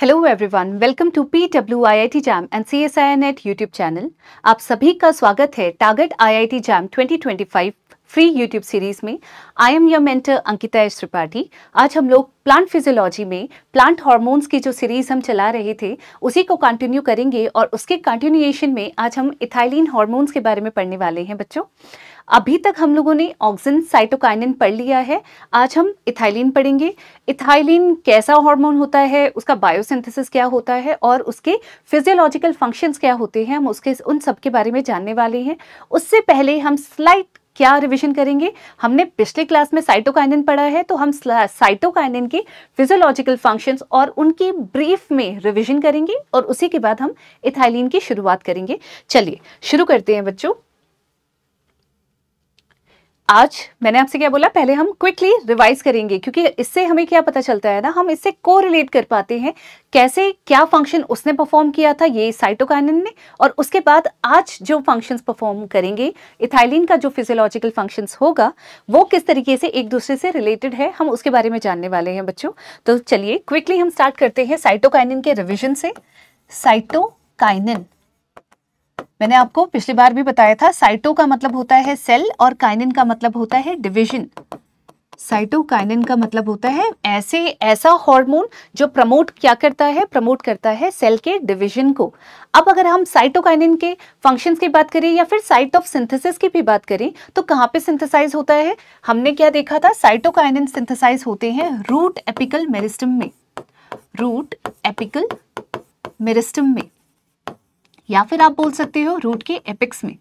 Hello everyone welcome to P W I I T JAM and C S I N at YouTube channel आप सभी का स्वागत है target I I T JAM twenty twenty five free YouTube series में I am your mentor Ankita S Tripathi आज हम लोग plant physiology में प्लांट हार्मोन्स की जो सीरीज हम चला रहे थे उसी को कंटिन्यू करेंगे और उसके कंटिन्यूएशन में आज हम इथाइलिन हार्मोन्स के बारे में पढ़ने वाले हैं बच्चों अभी तक हम लोगों ने ऑक्सिन साइटोकाइनिन पढ़ लिया है आज हम इथाइलिन पढ़ेंगे इथाइलिन कैसा हार्मोन होता है उसका बायोसिंथेसिस क्या होता है और उसके फिजियोलॉजिकल फंक्शंस क्या होते हैं हम उसके उन सब के बारे में जानने वाले हैं उससे पहले हम स्लाइट क्या रिवीजन करेंगे हमने पिछले क्लास में साइटोकाइनिन पढ़ा है तो हम साइटोकाइनिन के फिजियोलॉजिकल फंक्शंस और उनकी ब्रीफ में रिवीजन करेंगे और उसी के बाद हम इथाइलिन की शुरुआत करेंगे चलिए शुरू करते हैं बच्चों आज मैंने आपसे क्या बोला पहले हम क्विकली रिवाइज करेंगे क्योंकि इससे हमें क्या पता चलता है ना हम इससे को रिलेट कर पाते हैं कैसे क्या फंक्शन उसने परफॉर्म किया था ये साइटोकाइनिन ने और उसके बाद आज जो फंक्शंस परफॉर्म करेंगे इथाइलिन का जो फिजियोलॉजिकल फंक्शंस होगा वो किस तरीके से एक दूसरे से रिलेटेड है हम उसके बारे में जानने वाले हैं बच्चों तो चलिए क्विकली हम स्टार्ट करते हैं साइटोकाइनिन के रिविजन से साइटोकाइनिन मैंने आपको पिछली बार भी बताया था साइटो का मतलब होता है सेल और काइनिन का मतलब होता है डिविजन साइटोकाइनिन का मतलब होता है ऐसे ऐसा हार्मोन जो प्रमोट क्या करता है प्रमोट करता है सेल के डिवीजन को अब अगर हम साइटोकाइनिन के फंक्शंस की बात करें या फिर साइट ऑफ सिंथेसिस की भी बात करें तो कहाँ पे सिंथेसाइज होता है हमने क्या देखा था साइटोकाइनिन सिंथेसाइज होते हैं रूट एपिकल मेरिस्टम में रूट एपिकल मेरिस्टम में या फिर आप बोल सकते हो रूट के एपिक्स में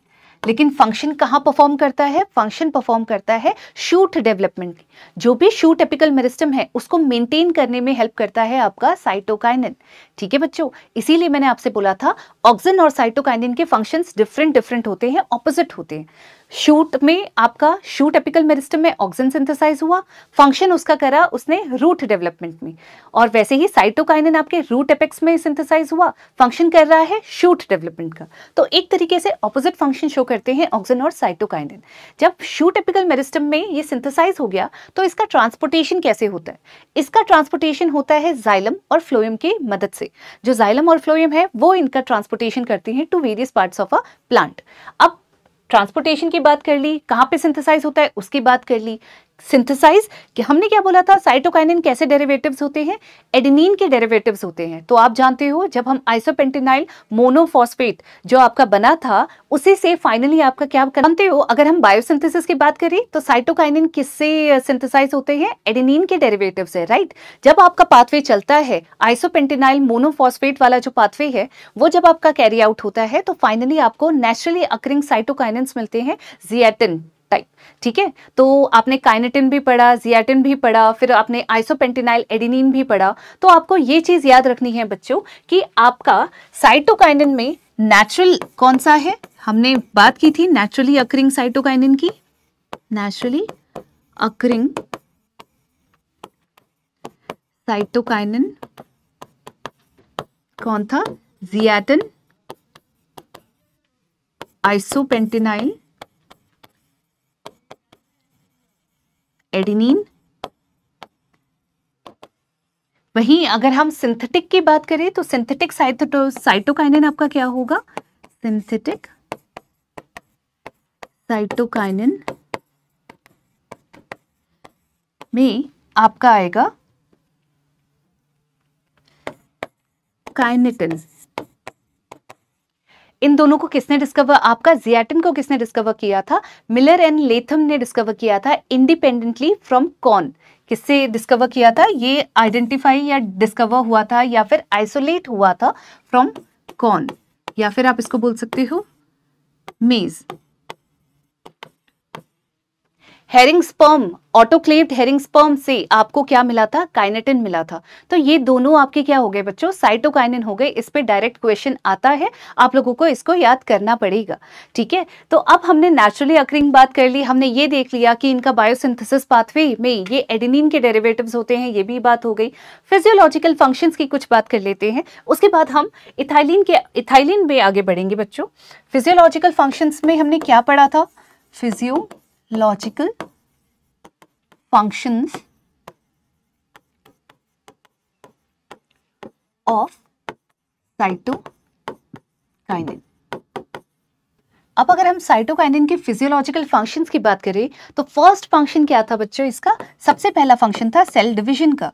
लेकिन फंक्शन कहाँ परफॉर्म करता है फंक्शन परफॉर्म करता है शूट डेवलपमेंट जो भी शूट एपिकल मेरिस्टम है उसको मेंटेन करने में हेल्प करता है आपका साइटोकाइनिन ठीक है बच्चों इसीलिए मैंने आपसे बोला था ऑक्सिन और साइटोकाइनिन के फंक्शंस डिफरेंट डिफरेंट होते हैं ऑपोजिट होते हैं शूट में आपका शूट एपिकल मेरिस्टम में ऑक्सीजन सिंथेसाइज हुआ फंक्शन उसका करा उसने रूट डेवलपमेंट में और वैसे ही साइटोकाइनिन आपके रूट एपेक्स में सिंथेसाइज हुआ फंक्शन कर रहा है शूट डेवलपमेंट का तो एक तरीके से ऑपोजिट फंक्शन शो करते हैं ऑक्सीजन और साइटोकाइनिन जब शूट एपिकल मेरिस्टम में ये सिंथेसाइज हो गया तो इसका ट्रांसपोर्टेशन कैसे होता है इसका ट्रांसपोर्टेशन होता है जाइलम और फ्लोएम की मदद से जो जाइलम और फ्लोएम है वो इनका ट्रांसपोर्टेशन करती हैं to various parts of a plant अब ट्रांसपोर्टेशन की बात कर ली कहाँ पे सिंथेसाइज होता है उसकी बात कर ली सिंथेसाइज कि हमने क्या बोला था साइटोकाइनिन कैसे डेरिवेटिव्स होते हैं एडिनिन के डेरिवेटिव्स होते हैं तो आप जानते हो जब हम आइसोपेंटिनाइल मोनोफॉस्फेट जो आपका बना था उसी से फाइनली आपका क्या जानते हो अगर हम बायोसिंथेसिस की बात करें तो साइटोकाइनिन किससे सिंथेसाइज होते हैं एडिनिन के डेरिवेटिव से राइट जब आपका पाथवे चलता है आइसोपेंटिनाइल मोनोफॉस्फेट वाला जो पाथवे है वो जब आपका कैरी आउट होता है तो फाइनली आपको नेचुरली अक्रिंग साइटोकाइनिन्स मिलते हैं जियाटिन टाइप ठीक है तो आपने काइनेटिन भी पढ़ा जियाटिन भी पढ़ा फिर आपने आइसोपेंटिनाइल एडिनिन भी पढ़ा तो आपको ये चीज़ याद रखनी है बच्चों कि आपका साइटोकाइनिन में नेचुरल कौन सा है हमने बात की थी नेचुरली अक्रिंग साइटोकाइनिन की नेचुरली अक्रिंग साइटोकाइनिन कौन था जियाटिन आइसोपेंटिनाइल एडिनिन वहीं अगर हम सिंथेटिक की बात करें तो सिंथेटिक साइटो साइटोकाइनिन आपका क्या होगा सिंथेटिक साइटोकाइनिन में आपका आएगा काइनेटिन इन दोनों को किसने डिस्कवर आपका जियाटिन को किसने डिस्कवर किया था मिलर एंड लेथम ने डिस्कवर किया था इंडिपेंडेंटली फ्रॉम कॉन किससे डिस्कवर किया था ये आइडेंटिफाई या डिस्कवर हुआ था या फिर आइसोलेट हुआ था फ्रॉम कॉन या फिर आप इसको बोल सकते हो maize herring sperm autoclaved herring sperm से आपको क्या मिला था काइनेटिन मिला था तो ये दोनों आपके क्या हो गए बच्चों साइटोकाइनिन हो गए इस पर डायरेक्ट क्वेश्चन आता है आप लोगों को इसको याद करना पड़ेगा ठीक है तो अब हमने नेचुरली अक्रिंग बात कर ली हमने ये देख लिया कि इनका बायोसिंथेसिस पाथवे में ये एडिनिन के डेरेवेटिव होते हैं ये भी बात हो गई फिजियोलॉजिकल फंक्शन की कुछ बात कर लेते हैं उसके बाद हम इथाइलिन के इथाइलिन में आगे बढ़ेंगे बच्चों फिजियोलॉजिकल फंक्शन में हमने क्या पढ़ा था physio logical functions of cytokinin अब अगर हम साइटोकाइनिन के फिजियोलॉजिकल फंक्शंस की बात करें तो फर्स्ट फंक्शन क्या था बच्चों इसका सबसे पहला फंक्शन था सेल डिवीजन का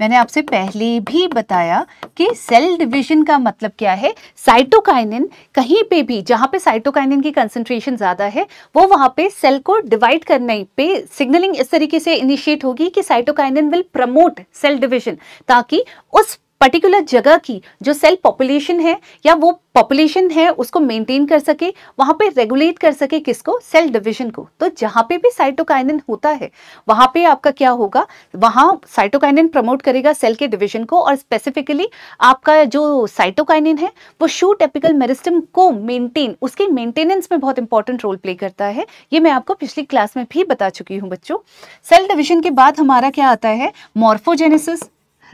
मैंने आपसे पहले भी बताया कि सेल डिवीजन का मतलब क्या है साइटोकाइनिन कहीं पे भी जहाँ पे साइटोकाइनिन की कंसंट्रेशन ज़्यादा है वो वहाँ पे सेल को डिवाइड करने पे सिग्नलिंग इस तरीके से इनिशिएट होगी कि cytokinin will promote cell division ताकि उस पर्टिकुलर जगह की जो सेल पॉपुलेशन है या वो पॉपुलेशन है उसको मेंटेन कर सके वहाँ पे रेगुलेट कर सके किसको सेल डिवीजन को तो जहाँ पे भी साइटोकाइनिन होता है वहाँ पे आपका क्या होगा वहाँ साइटोकाइनिन प्रमोट करेगा सेल के डिवीजन को और स्पेसिफिकली आपका जो साइटोकाइनिन है वो शूट एपिकल मेरिस्टम को मेंटेन उसके मेंटेनेंस में बहुत इंपॉर्टेंट रोल प्ले करता है ये मैं आपको पिछली क्लास में भी बता चुकी हूँ बच्चों सेल डिविजन के बाद हमारा क्या आता है मॉर्फोजेनेसिस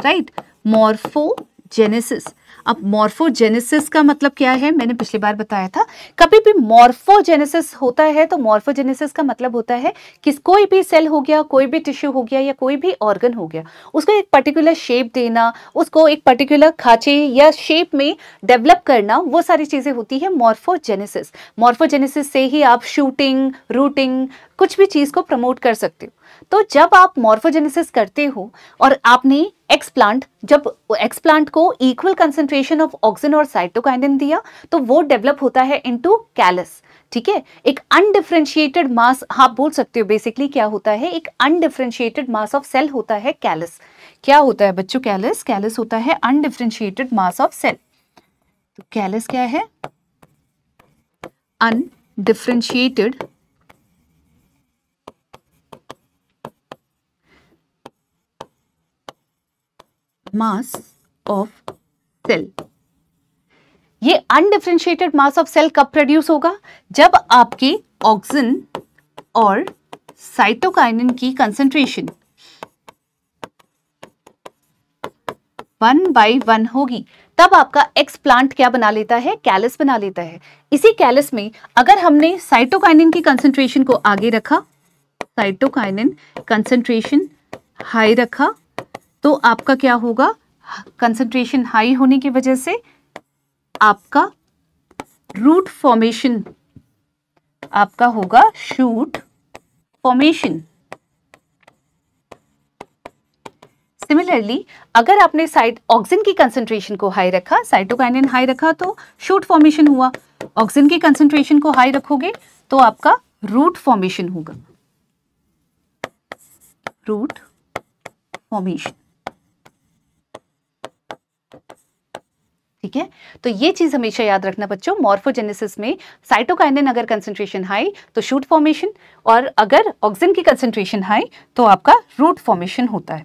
राइट right? मॉर्फोजेनेसिस अब मॉर्फोजेनेसिस का मतलब क्या है मैंने पिछली बार बताया था कभी भी मॉर्फोजेनेसिस होता है तो मॉर्फोजेनेसिस का मतलब होता है कि कोई भी सेल हो गया कोई भी टिश्यू हो गया या कोई भी ऑर्गन हो गया उसको एक पर्टिकुलर शेप देना उसको एक पर्टिकुलर खाचे या शेप में डेवलप करना वो सारी चीज़ें होती है मॉर्फोजेनेसिस मॉर्फोजेनेसिस से ही आप शूटिंग रूटिंग कुछ भी चीज़ को प्रमोट कर सकते हो तो जब आप मॉर्फोजेनेसिस करते हो और आपने एक्सप्लांट जब एक्सप्लांट को इक्वल कंसेंट्रेशन ऑफ ऑक्सीजन और साइटोकाइनिन दिया तो वो डेवलप होता है इनटू कैलस ठीक है एक अनडिफ्रेंशिएटेड मास आप बोल सकते हो बेसिकली क्या होता है एक अनडिफ्रेंशिएटेड मास ऑफ सेल होता है कैलस क्या होता है बच्चों कैलस कैलस होता है अनडिफ्रेंशिएटेड मास ऑफ सेल तो कैलस क्या है अनडिफ्रेंशिएटेड मास ऑफ सेल ये अनडिफ्रेंशिएटेड मास ऑफ सेल कब प्रोड्यूस होगा जब आपके ऑक्सीजन और साइटोकाइनिन की कंसेंट्रेशन वन बाई वन होगी तब आपका एक्स प्लांट क्या बना लेता है कैलस बना लेता है इसी कैलस में अगर हमने साइटोकाइनिन की कंसेंट्रेशन को आगे रखा साइटोकाइनिन कंसेंट्रेशन हाई रखा तो आपका क्या होगा कंसंट्रेशन हाई होने की वजह से आपका रूट फॉर्मेशन आपका होगा शूट फॉर्मेशन सिमिलरली अगर आपने साइट ऑक्सीजन की कंसंट्रेशन को हाई रखा साइटोकाइनिन हाई रखा तो शूट फॉर्मेशन हुआ ऑक्सीजन की कंसंट्रेशन को हाई रखोगे तो आपका रूट फॉर्मेशन होगा रूट फॉर्मेशन ठीक है तो ये चीज हमेशा याद रखना बच्चों मॉर्फोजेनेसिस में साइटोकाइनिन अगर कंसेंट्रेशन हाई तो शूट फॉर्मेशन और अगर ऑक्सीजन की कंसेंट्रेशन हाई तो आपका रूट फॉर्मेशन होता है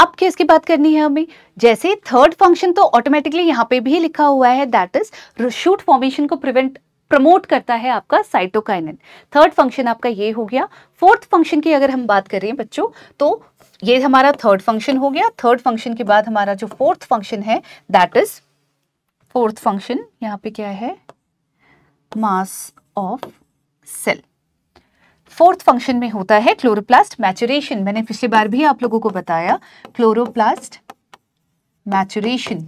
अब किसकी बात करनी है हमें जैसे थर्ड फंक्शन तो ऑटोमेटिकली यहाँ पे भी लिखा हुआ है दैट इज शूट फॉर्मेशन को प्रिवेंट प्रमोट करता है आपका साइटोकाइनिन थर्ड फंक्शन आपका ये हो गया फोर्थ फंक्शन की अगर हम बात करें बच्चों तो ये हमारा थर्ड फंक्शन हो गया थर्ड फंक्शन के बाद हमारा जो फोर्थ फंक्शन है दैट इज फोर्थ फंक्शन यहाँ पे क्या है mass of cell fourth function में होता है क्लोरोप्लास्ट मैचुरेशन मैंने पिछली बार भी आप लोगों को बताया क्लोरोप्लास्ट मैचुरेशन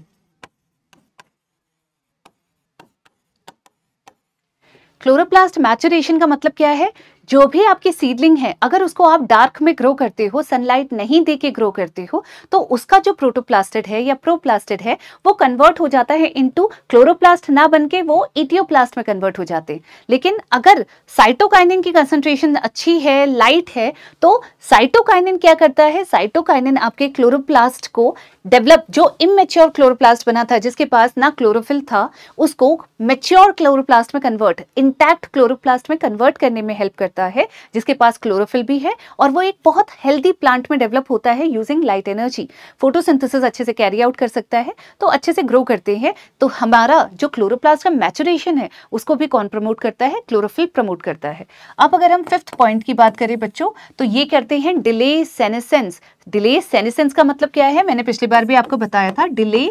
क्लोरोप्लास्ट मैचुरेशन का मतलब क्या है जो भी आपकी सीडलिंग है अगर उसको आप डार्क में ग्रो करते हो सनलाइट नहीं दे के ग्रो करते हो तो उसका जो प्रोटोप्लास्टेड है या प्रोप्लास्टेड है वो कन्वर्ट हो जाता है इनटू क्लोरोप्लास्ट ना बन के वो इटियोप्लास्ट में कन्वर्ट हो जाते हैं लेकिन अगर साइटोकाइनिन की कंसंट्रेशन अच्छी है लाइट है तो साइटोकाइनिन क्या करता है साइटोकाइनिन आपके क्लोरोप्लास्ट को डेवलप जो इमेच्योर क्लोरोप्लास्ट बना था जिसके पास ना क्लोरोफिल था उसको मेच्योर क्लोरोप्लास्ट में कन्वर्ट इंटैक्ट क्लोरोप्लास्ट में कन्वर्ट करने में हेल्प करता होता है जिसके पास क्लोरोफिल भी है और वो एक बहुत हेल्दी प्लांट में डेवलप होता है यूजिंग लाइट एनर्जी फोटोसिंथेसिस अच्छे से कैरी आउट कर सकता है तो अच्छे से ग्रो करते हैं तो हमारा जो क्लोरोप्लास्ट का मैचुरेशन है उसको भी कौन प्रमोट करता है क्लोरोफिल प्रमोट करता है अब अगर हम फिफ्थ पॉइंट की बात करें बच्चों तो ये करते हैं डिले सेनेसेंस डिले सेनेसेंस का मतलब क्या है मैंने पिछली बार भी आपको बताया था डिले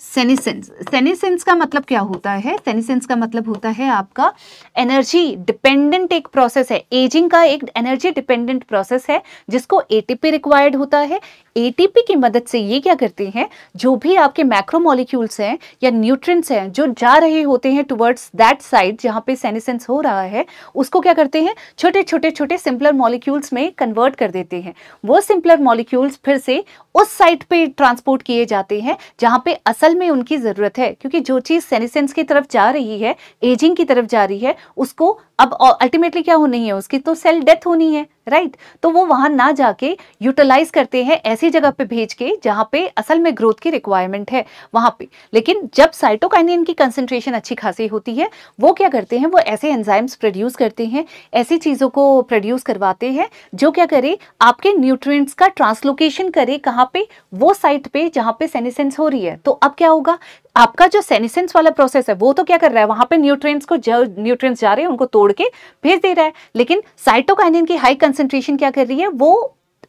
सेनिसेंस सेनिसेंस का मतलब क्या होता है सेनिसेंस का मतलब होता है आपका एनर्जी डिपेंडेंट एक प्रोसेस है एजिंग का एक एनर्जी डिपेंडेंट प्रोसेस है जिसको एटीपी रिक्वायर्ड होता है एटीपी की मदद से ये क्या करते हैं जो भी आपके मैक्रोमोलिक्यूल्स हैं या न्यूट्रिएंट्स हैं जो जा रहे होते हैं टुवर्ड्स दैट साइड जहाँ पे सेनिसेंस हो रहा है उसको क्या करते हैं छोटे छोटे छोटे सिंपलर मॉलिक्यूल्स में कन्वर्ट कर देते हैं वो सिंपलर मॉलिक्यूल्स फिर से उस साइड पे ट्रांसपोर्ट किए जाते हैं जहाँ पे असल में उनकी ज़रूरत है क्योंकि जो चीज़ सेनिसेंस की तरफ जा रही है एजिंग की तरफ जा रही है उसको अब अल्टीमेटली क्या होनी है उसकी तो सेल डेथ होनी है राइट right? तो वो वहां ना जाके यूटिलाइज करते हैं ऐसी जगह पे भेज के जहां पे असल में ग्रोथ की रिक्वायरमेंट है वहां पे लेकिन जब साइटोकाइनियन की कंसंट्रेशन अच्छी खासी होती है वो क्या करते हैं वो ऐसे एंजाइम्स प्रोड्यूस करते हैं ऐसी चीज़ों को प्रोड्यूस करवाते हैं जो क्या करे आपके न्यूट्रिएंट्स का ट्रांसलोकेशन करे कहाँ पे वो साइट पे जहाँ पे सेनिसेंस हो रही है तो अब क्या होगा आपका जो सेनिसेंस वाला प्रोसेस है वो तो क्या कर रहा है वहां पे न्यूट्रिएंट्स को जो न्यूट्रिएंट्स जा रहे हैं उनको तोड़ के भेज दे रहा है लेकिन साइटोकाइनिन की हाई कंसेंट्रेशन क्या कर रही है वो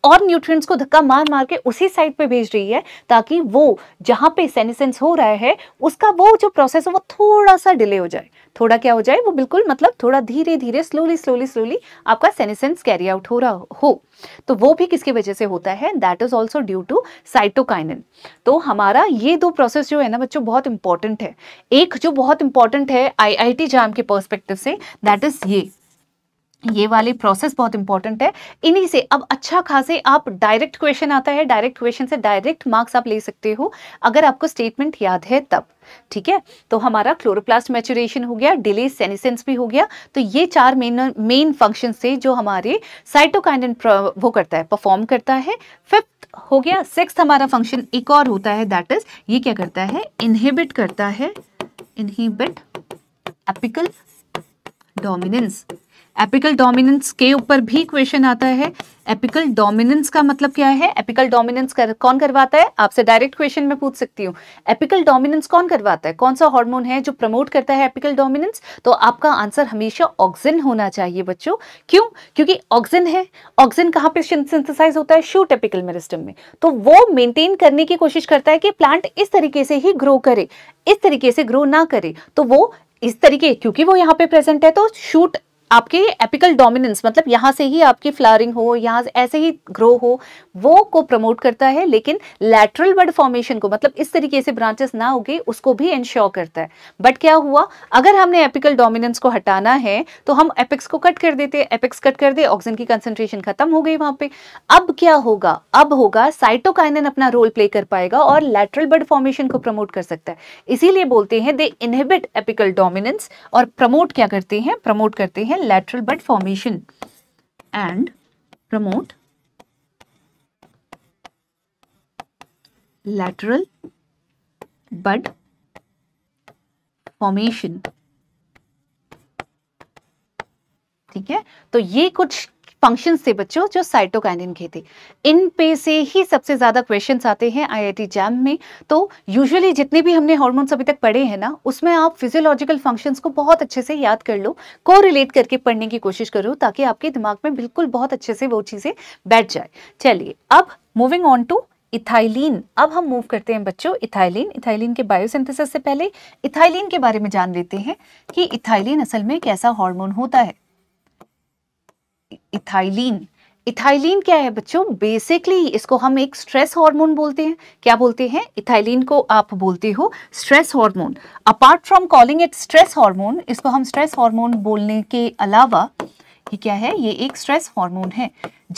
और न्यूट्रिएंट्स को धक्का मार मार के उसी साइड पे भेज रही है ताकि वो जहाँ पे सेनिसेंस हो रहा है उसका वो जो प्रोसेस है वो थोड़ा सा डिले हो जाए थोड़ा क्या हो जाए वो बिल्कुल मतलब थोड़ा धीरे धीरे स्लोली स्लोली स्लोली आपका सेनेसेंस कैरी आउट हो रहा हो तो वो भी किसकी वजह से होता है that is also due to cytokinin तो हमारा ये दो प्रोसेस जो है ना बच्चों बहुत इंपॉर्टेंट है एक जो बहुत इंपॉर्टेंट है आई आई टी जाम के पर्स्पेक्टिव से दैट इज ये ये वाली प्रोसेस बहुत इंपॉर्टेंट है इन्हीं से अब अच्छा खासे आप डायरेक्ट क्वेश्चन आता है डायरेक्ट क्वेश्चन से डायरेक्ट मार्क्स आप ले सकते हो अगर आपको स्टेटमेंट याद है तब ठीक है तो हमारा क्लोरोप्लास्ट मैचुरेशन हो गया डिले सेनिसेंस भी हो गया तो ये चार मेन मेन फंक्शन से जो हमारे साइटोकाइन वो करता है परफॉर्म करता है फिफ्थ हो गया सिक्स हमारा फंक्शन एक और होता है दैट इज ये क्या करता है इनहिबिट करता है inhibit apical dominance apical dominance के ऊपर भी क्वेश्चन आता है एपिकल डोमिनेंस का मतलब क्या है एपिकल डोमिनेंस कर, कौन करवाता है आपसे डायरेक्ट क्वेश्चन में पूछ सकती हूँ एपिकल डोमिनेंस कौन करवाता है कौन सा हार्मोन है जो प्रमोट करता है एपिकल डोमिनेंस तो आपका आंसर हमेशा ऑक्सिन होना चाहिए बच्चों क्यों क्योंकि ऑक्सिन है ऑक्सिन कहाँ पे सिंथेसाइज होता है शूट एपिकल मेरिस्टम में तो वो मेनटेन करने की कोशिश करता है कि प्लांट इस तरीके से ही ग्रो करे इस तरीके से ग्रो ना करे तो वो इस तरीके क्योंकि वो यहाँ पे प्रेजेंट है तो शूट आपके एपिकल डोमिनेंस मतलब यहाँ से ही आपकी फ्लावरिंग हो यहाँ ऐसे ही ग्रो हो वो को प्रमोट करता है लेकिन लैटरल बर्ड फॉर्मेशन को मतलब इस तरीके से ब्रांचेस ना गई उसको भी इंश्योर करता है बट क्या हुआ अगर हमने एपिकल डोमिनेंस को हटाना है तो हम एपिक्स को कट कर देते एपिक्स कट कर दे ऑक्सीजन की कंसेंट्रेशन खत्म हो गई वहाँ पर अब क्या होगा अब होगा साइटोकाइनन अपना रोल प्ले कर पाएगा और लैटरल बर्ड फॉर्मेशन को प्रमोट कर सकता है इसीलिए बोलते हैं दे इनहिबिट एपिकल डोमिनेंस और प्रमोट क्या करते हैं प्रमोट करते हैं है lateral bud formation and promote lateral bud formation ठीक है तो ये कुछ फंक्शंस थे बच्चों जो साइटोकाइनिन के थे इन पे से ही सबसे ज़्यादा क्वेश्चंस आते हैं आईआईटी जैम में तो यूजुअली जितने भी हमने हॉर्मोन्स अभी तक पढ़े हैं ना उसमें आप फिजियोलॉजिकल फंक्शंस को बहुत अच्छे से याद कर लो को रिलेट करके पढ़ने की कोशिश करो ताकि आपके दिमाग में बिल्कुल बहुत अच्छे से वो चीज़ें बैठ जाए चलिए अब मूविंग ऑन टू इथाइलिन अब हम मूव करते हैं बच्चों इथाइलिन इथाइलिन के बायोसिंथेसिस से पहले इथाइलिन के बारे में जान लेते हैं कि इथाइलिन असल में कैसा हार्मोन होता है इथाइलिन इथाइलिन क्या है बच्चों बेसिकली इसको हम एक स्ट्रेस हार्मोन बोलते हैं क्या बोलते हैं इथाइलिन को आप बोलते हो stress hormone apart from calling it stress hormone इसको हम स्ट्रेस हार्मोन बोलने के अलावा ये क्या है ये एक स्ट्रेस हार्मोन है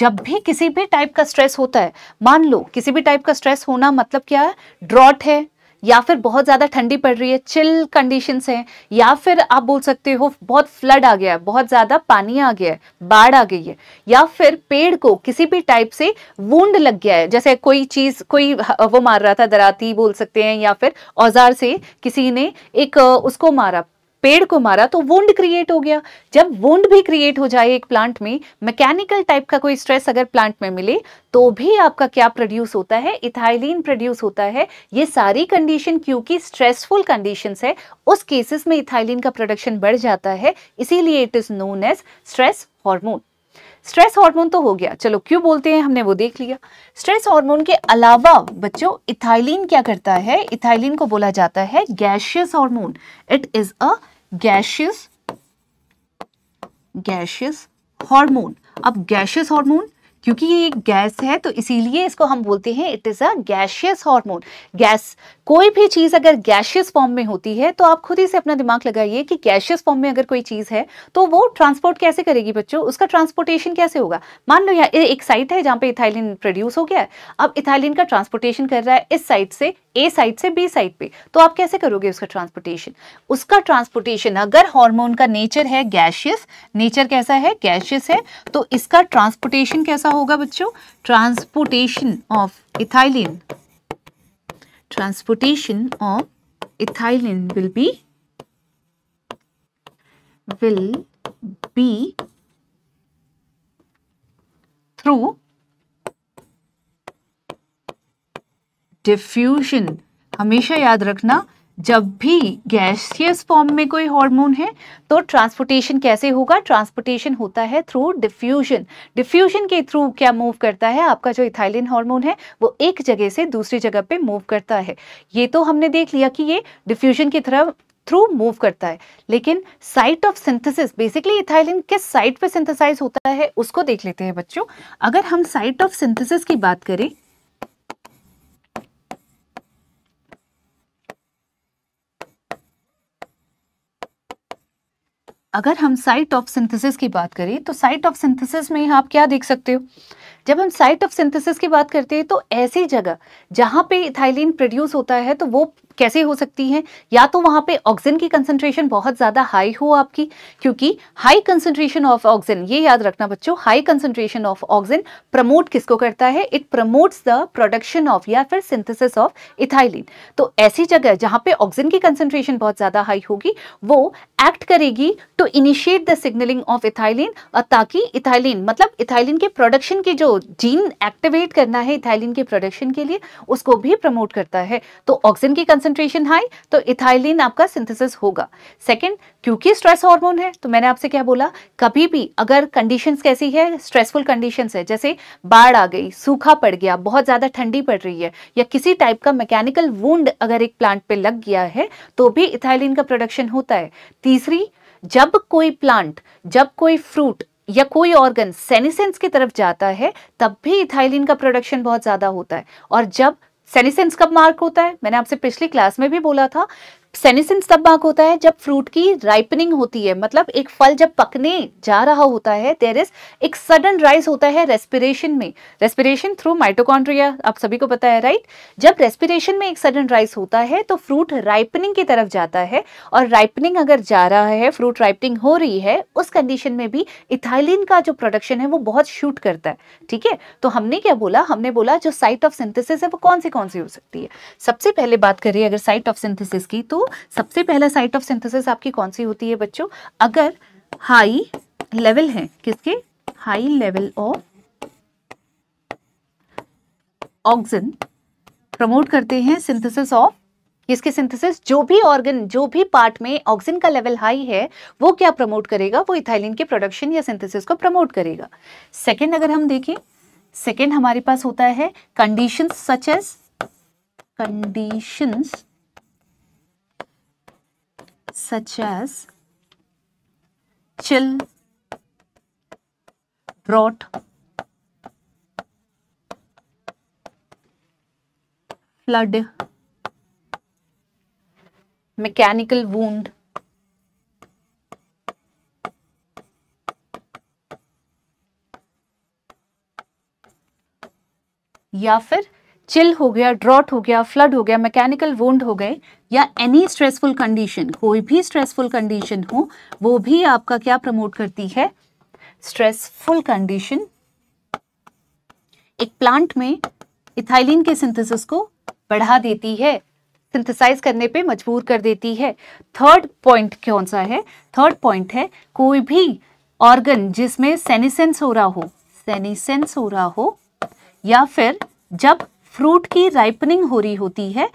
जब भी किसी भी टाइप का स्ट्रेस होता है मान लो किसी भी टाइप का स्ट्रेस होना मतलब क्या है ड्रॉट है या फिर बहुत ज़्यादा ठंडी पड़ रही है चिल कंडीशंस हैं या फिर आप बोल सकते हो बहुत फ्लड आ गया है बहुत ज़्यादा पानी आ गया है बाढ़ आ गई है या फिर पेड़ को किसी भी टाइप से वूंड लग गया है जैसे कोई चीज़ कोई वो मार रहा था दराती बोल सकते हैं या फिर औजार से किसी ने एक उसको मारा पेड़ को मारा तो वुंड क्रिएट हो गया जब वुंड भी क्रिएट हो जाए एक प्लांट में मैकेनिकल टाइप का कोई स्ट्रेस अगर प्लांट में मिले तो भी आपका क्या प्रोड्यूस होता है इथाइलिन प्रोड्यूस होता है ये सारी कंडीशन क्योंकि स्ट्रेसफुल कंडीशन है उस केसेस में इथाइलिन का प्रोडक्शन बढ़ जाता है इसीलिए it is known as stress hormone stress hormone तो हो गया चलो क्यों बोलते हैं हमने वो देख लिया स्ट्रेस हार्मोन के अलावा बच्चों इथाइलिन क्या करता है इथाइलिन को बोला जाता है gaseous hormone it is a gaseous gaseous hormone अब गैशियस हार्मोन क्योंकि ये एक गैस है तो इसीलिए इसको हम बोलते हैं it is a gaseous hormone gas कोई भी चीज़ अगर गैशियस फॉर्म में होती है तो आप खुद ही से अपना दिमाग लगाइए कि गैशियस फॉर्म में अगर कोई चीज़ है तो वो ट्रांसपोर्ट कैसे करेगी बच्चों उसका ट्रांसपोर्टेशन कैसे होगा मान लो यहाँ एक साइट है जहां पे इथाइलिन प्रोड्यूस हो गया है अब इथाइलिन का ट्रांसपोर्टेशन कर रहा है इस साइड से ए साइड से बी साइड पे तो आप कैसे करोगे उसका ट्रांसपोर्टेशन उसका ट्रांसपोर्टेशन अगर हार्मोन का नेचर है गैशियस नेचर कैसा है गैशियस है तो इसका ट्रांसपोर्टेशन कैसा होगा बच्चों transportation of ethylene transportation of ethylene will be will be through diffusion हमेशा याद रखना जब भी गैसियस फॉर्म में कोई हार्मोन है तो ट्रांसपोर्टेशन कैसे होगा ट्रांसपोर्टेशन होता है थ्रू डिफ्यूजन डिफ्यूजन के थ्रू क्या मूव करता है आपका जो इथाइलिन हार्मोन है वो एक जगह से दूसरी जगह पे मूव करता है ये तो हमने देख लिया कि ये डिफ्यूजन की तरफ थ्रू मूव करता है लेकिन site of synthesis basically ethylene किस साइट पर सिंथेसाइज होता है उसको देख लेते हैं बच्चों अगर हम साइट ऑफ सिंथेसिस की बात करें अगर हम साइट ऑफ सिंथेसिस की बात करें तो साइट ऑफ सिंथेसिस में आप क्या देख सकते हो जब हम साइट ऑफ सिंथेसिस की बात करते हैं तो ऐसी जगह जहाँ पे इथाइलिन प्रोड्यूस होता है तो वो कैसे हो सकती है या तो वहां पे ऑक्सीजन की कंसंट्रेशन बहुत ज़्यादा हाई हो आपकी क्योंकि हाई कंसंट्रेशन ऑफ ऑक्सीजन ये याद रखना बच्चों high concentration of auxin promote किसको करता है it promotes the production of या फिर सिंथेसिस ऑफ इथाइलिन तो ऐसी जगह जहाँ पे ऑक्सीजन की कंसंट्रेशन बहुत ज़्यादा हाई होगी वो एक्ट करेगी to initiate the signalling of ethylene और ताकि इथाइलिन मतलब इथाइलिन के प्रोडक्शन की जो जीन एक्टिवेट करना है इथाइलिन के प्रोडक्शन के लिए उसको भी प्रमोट करता है तो ऑक्सीजन की कंसेंट्रेशन हाई तो इथाइलिन आपका सिंथेसिस होगा सेकेंड क्योंकि स्ट्रेस हार्मोन है तो मैंने आपसे क्या बोला कभी भी अगर कंडीशन कैसी है स्ट्रेसफुल कंडीशन है जैसे बाढ़ आ गई सूखा पड़ गया बहुत ज़्यादा ठंडी पड़ रही है या किसी टाइप का मैकेनिकल वूंड अगर एक प्लांट पे लग गया है तो भी इथाइलिन का प्रोडक्शन होता है तीसरी जब कोई प्लांट जब कोई फ्रूट या कोई ऑर्गन सेनिसेंस की तरफ जाता है तब भी इथाइलिन का प्रोडक्शन बहुत ज़्यादा होता है और जब सेनिसेंस कब मार्क होता है मैंने आपसे पिछली क्लास में भी बोला था सेनिसिन तब बाक होता है जब फ्रूट की राइपनिंग होती है मतलब एक फल जब पकने जा रहा होता है देर इज एक सडन राइज होता है रेस्पिरेशन में रेस्पिरेशन थ्रू माइटोकॉन्ड्रिया आप सभी को पता है राइट जब रेस्पिरेशन में एक सडन राइज होता है तो फ्रूट राइपनिंग की तरफ जाता है और राइपनिंग अगर जा रहा है फ्रूट राइपनिंग हो रही है उस कंडीशन में भी इथाइलिन का जो प्रोडक्शन है वो बहुत शूट करता है ठीक है तो हमने क्या बोला हमने बोला जो साइट ऑफ सिंथेसिस है वो कौन सी कौन सी हो सकती है सबसे पहले बात करिए अगर साइट ऑफ सिंथेसिस की तो सबसे पहला साइट ऑफ सिंथेसिस आपकी कौन सी होती है बच्चों अगर हाई लेवल है किसके high level of auxin promote करते हैं सिंथेसिस ऑफ इसके सिंथेसिस जो भी ऑर्गन जो भी पार्ट में ऑक्सीजन का लेवल हाई है वो क्या प्रमोट करेगा वो इथाइलिन के प्रोडक्शन या सिंथेसिस को प्रमोट करेगा सेकंड अगर हम देखें सेकंड हमारे पास होता है conditions such as conditions such as chill, drought, flood, mechanical wound, या फिर चिल हो गया ड्रॉट हो गया फ्लड हो गया मैकेनिकल वोंड हो गए या एनी स्ट्रेसफुल कंडीशन कोई भी स्ट्रेसफुल कंडीशन हो वो भी आपका क्या प्रमोट करती है स्ट्रेसफुल कंडीशन एक प्लांट में इथाइलिन के सिंथेसिस को बढ़ा देती है सिंथेसाइज करने पे मजबूर कर देती है थर्ड पॉइंट कौन सा है थर्ड पॉइंट है कोई भी ऑर्गन जिसमें सेनिसेंस हो रहा हो सेनिसेंस हो रहा हो या फिर जब फ्रूट की राइपनिंग हो रही होती है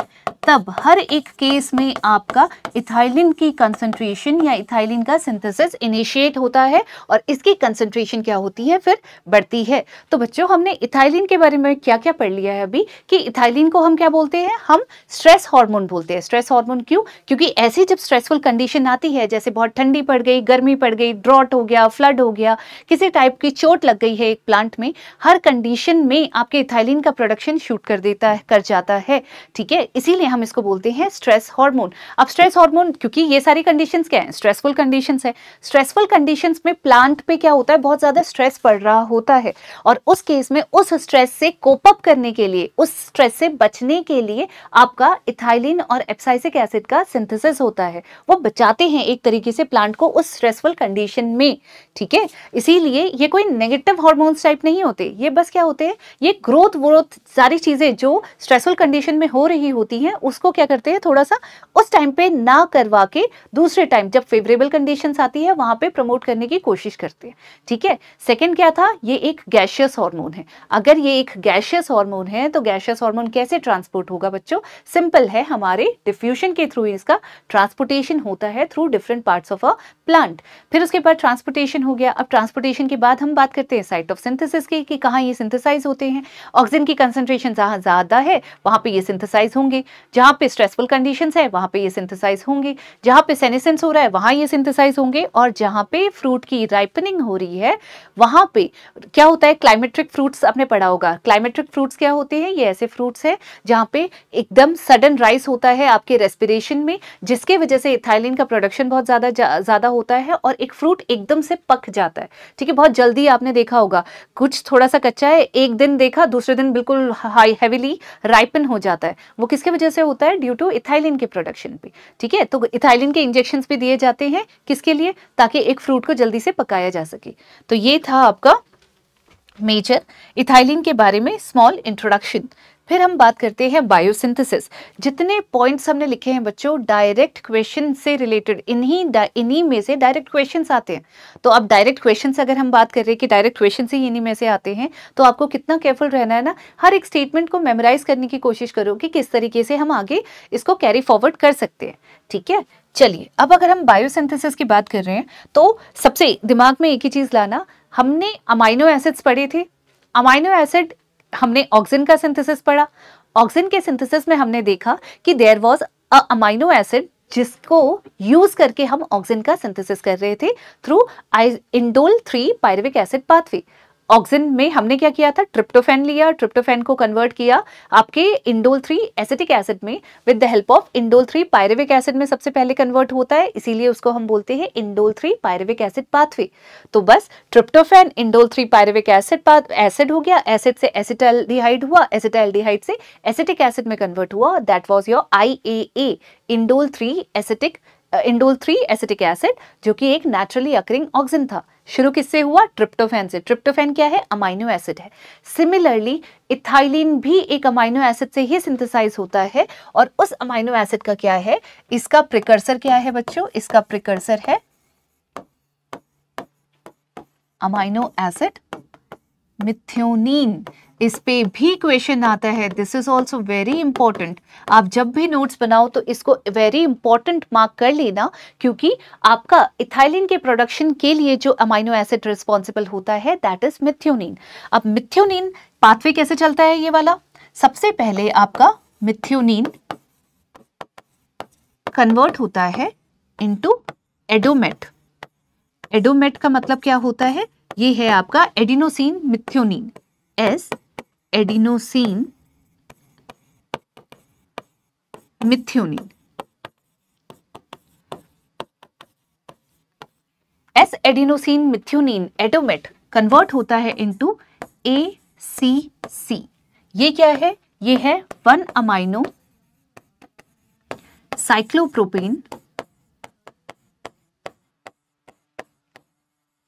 तब हर एक केस में आपका इथाइलिन की कंसंट्रेशन या इथाइलिन का सिंथेसिस इनिशिएट होता है और इसकी कंसंट्रेशन क्या होती है फिर बढ़ती है तो बच्चों हमने इथाइलिन के बारे में क्या क्या पढ़ लिया है अभी कि इथाइलिन को हम क्या बोलते हैं हम स्ट्रेस हार्मोन बोलते हैं स्ट्रेस हार्मोन क्यों क्योंकि ऐसी जब स्ट्रेसफुल कंडीशन आती है जैसे बहुत ठंडी पड़ गई गर्मी पड़ गई ड्रॉट हो गया फ्लड हो गया किसी टाइप की चोट लग गई है एक प्लांट में हर कंडीशन में आपके इथाइलिन का प्रोडक्शन शूट कर देता है कर जाता है ठीक है इसीलिए हम इसको बोलते हैं स्ट्रेस हार्मोन अब स्ट्रेस हार्मोन क्योंकि ये सारी कंडीशंस क्या है स्ट्रेसफुल कंडीशंस है स्ट्रेसफुल कंडीशंस में प्लांट पे क्या होता है बहुत ज़्यादा स्ट्रेस पड़ रहा होता है और उस केस में उस स्ट्रेस से कोपअप करने के लिए उस स्ट्रेस से बचने के लिए आपका इथाइलिन और एप्साइसिक एसिड का सिंथेसिस होता है वो बचाते हैं एक तरीके से प्लांट को उस स्ट्रेसफुल कंडीशन में ठीक है इसीलिए ये कोई नेगेटिव हार्मोन्स टाइप नहीं होते ये बस क्या होते हैं ये ग्रोथ व्रोथ सारी चीज़ें जो स्ट्रेसफुल कंडीशन में हो रही होती हैं उसको क्या करते हैं थोड़ा सा उस टाइम पे ना करवा के दूसरे टाइम जब फेवरेबल कंडीशन आती है वहां पे प्रमोट करने की कोशिश करते हैं ठीक है सेकेंड क्या था ये एक गैशियस हॉर्मोन है अगर ये एक गैशियस हॉर्मोन है तो गैशियस हॉर्मोन कैसे ट्रांसपोर्ट होगा बच्चों सिंपल है हमारे डिफ्यूशन के थ्रू इसका ट्रांसपोर्टेशन होता है through different parts of a plant फिर उसके बाद ट्रांसपोर्टेशन हो गया अब ट्रांसपोर्टेशन के बाद हम बात करते हैं साइट ऑफ सिंथेसिस की कि कहाँ ये सिंथेसाइज होते हैं ऑक्सीजन की कंसंट्रेशन जहाँ ज़्यादा है वहाँ पे ये सिंथेसाइज होंगे जहाँ पे स्ट्रेसफुल कंडीशन है वहाँ पे ये सिंथेसाइज होंगे जहाँ पे सेनेसेंस हो रहा है वहाँ ये सिंथेसाइज होंगे और जहाँ पे फ्रूट की राइपनिंग हो रही है वहाँ पे क्या होता है क्लाइमेट्रिक फ्रूट्स आपने पढ़ा होगा क्लाइमेट्रिक फ्रूट्स क्या होते हैं ये ऐसे फ्रूट्स हैं जहाँ पे एकदम सडन राइस होता है आपके रेस्पिरेशन में जिसके वजह से इथाइलिन का प्रोडक्शन बहुत ज़्यादा ज़्यादा होता है और एक फ्रूट एकदम से पक जाता है ठीक है बहुत जल्दी आपने देखा होगा कुछ थोड़ा सा कच्चा है एक दिन देखा दूसरे दिन बिल्कुल हाई हैवीली राइपन हो जाता है वो किसके वजह से क्या होता है ड्यू टू इथाइलिन के प्रोडक्शन पे ठीक है तो इथाइलिन के इंजेक्शन भी दिए जाते हैं किसके लिए ताकि एक फ्रूट को जल्दी से पकाया जा सके तो ये था आपका मेजर इथाइलिन के बारे में स्मॉल इंट्रोडक्शन फिर हम बात करते हैं बायोसिंथेसिस जितने पॉइंट्स हमने लिखे हैं बच्चों डायरेक्ट क्वेश्चन से रिलेटेड इन्हीं इन्हीं में से डायरेक्ट क्वेश्चंस आते हैं तो अब डायरेक्ट क्वेश्चंस अगर हम बात कर रहे हैं कि डायरेक्ट क्वेश्चन से ही इन्हीं में से आते हैं तो आपको कितना केयरफुल रहना है ना हर एक स्टेटमेंट को मेमोराइज करने की कोशिश करो कि किस तरीके से हम आगे इसको कैरी फॉरवर्ड कर सकते हैं ठीक है चलिए अब अगर हम बायोसिंथेसिस की बात कर रहे हैं तो सबसे दिमाग में एक ही चीज़ लाना हमने अमाइनो एसिड्स पढ़े थे अमाइनो एसिड हमने ऑक्सीजन का सिंथेसिस पढ़ा ऑक्सीजन के सिंथेसिस में हमने देखा कि देयर वॉज अमाइनो एसिड जिसको यूज करके हम ऑक्सीजन का सिंथेसिस कर रहे थे through indole three pyruvic acid pathway auxin में हमने क्या किया था ट्रिप्टोफेन लिया ट्रिप्टोफेन को कन्वर्ट किया आपके इंडोल थ्री एसिटिक एसिड में with the help of indole three pyruvic acid में सबसे पहले कन्वर्ट होता है इसीलिए उसको हम बोलते हैं indole three pyruvic acid pathway तो बस tryptophan indole three pyruvic acid acid हो गया एसिड से एसिटल डिहाइड हुआ एसिटल डिहाइड से एसिटिक एसिड में कन्वर्ट हुआ that was your I A indole three acetic indole three acetic acid जो कि एक नेचुरली अक्रिंग ऑक्सिन था शुरू किससे हुआ ट्रिप्टोफेन से ट्रिप्टोफेन क्या है अमाइनो एसिड है सिमिलरली इथाइलिन भी एक अमाइनो एसिड से ही सिंथेसाइज होता है और उस अमाइनो एसिड का क्या है इसका प्रिकर्सर क्या है बच्चों इसका प्रिकर्सर है अमाइनो एसिड मिथ्योनिन इस पे भी क्वेश्चन आता है this is also very important आप जब भी नोट्स बनाओ तो इसको वेरी इंपॉर्टेंट मार्क कर लेना क्योंकि आपका इथाइलिन के प्रोडक्शन के लिए जो अमाइनो एसिड रिस्पॉन्सिबल होता है दैट इज मिथ्योनिन अब मिथ्योनिन पाथवे कैसे चलता है ये वाला सबसे पहले आपका मिथ्योनिन कन्वर्ट होता है इंटू एडोमेट एडोमेट का मतलब क्या होता है ये है आपका adenosine methionine S adenosine methionine S adenosine methionine AdoMet convert होता है इनटू ए सी सी ये क्या है ये है one amino cyclopropane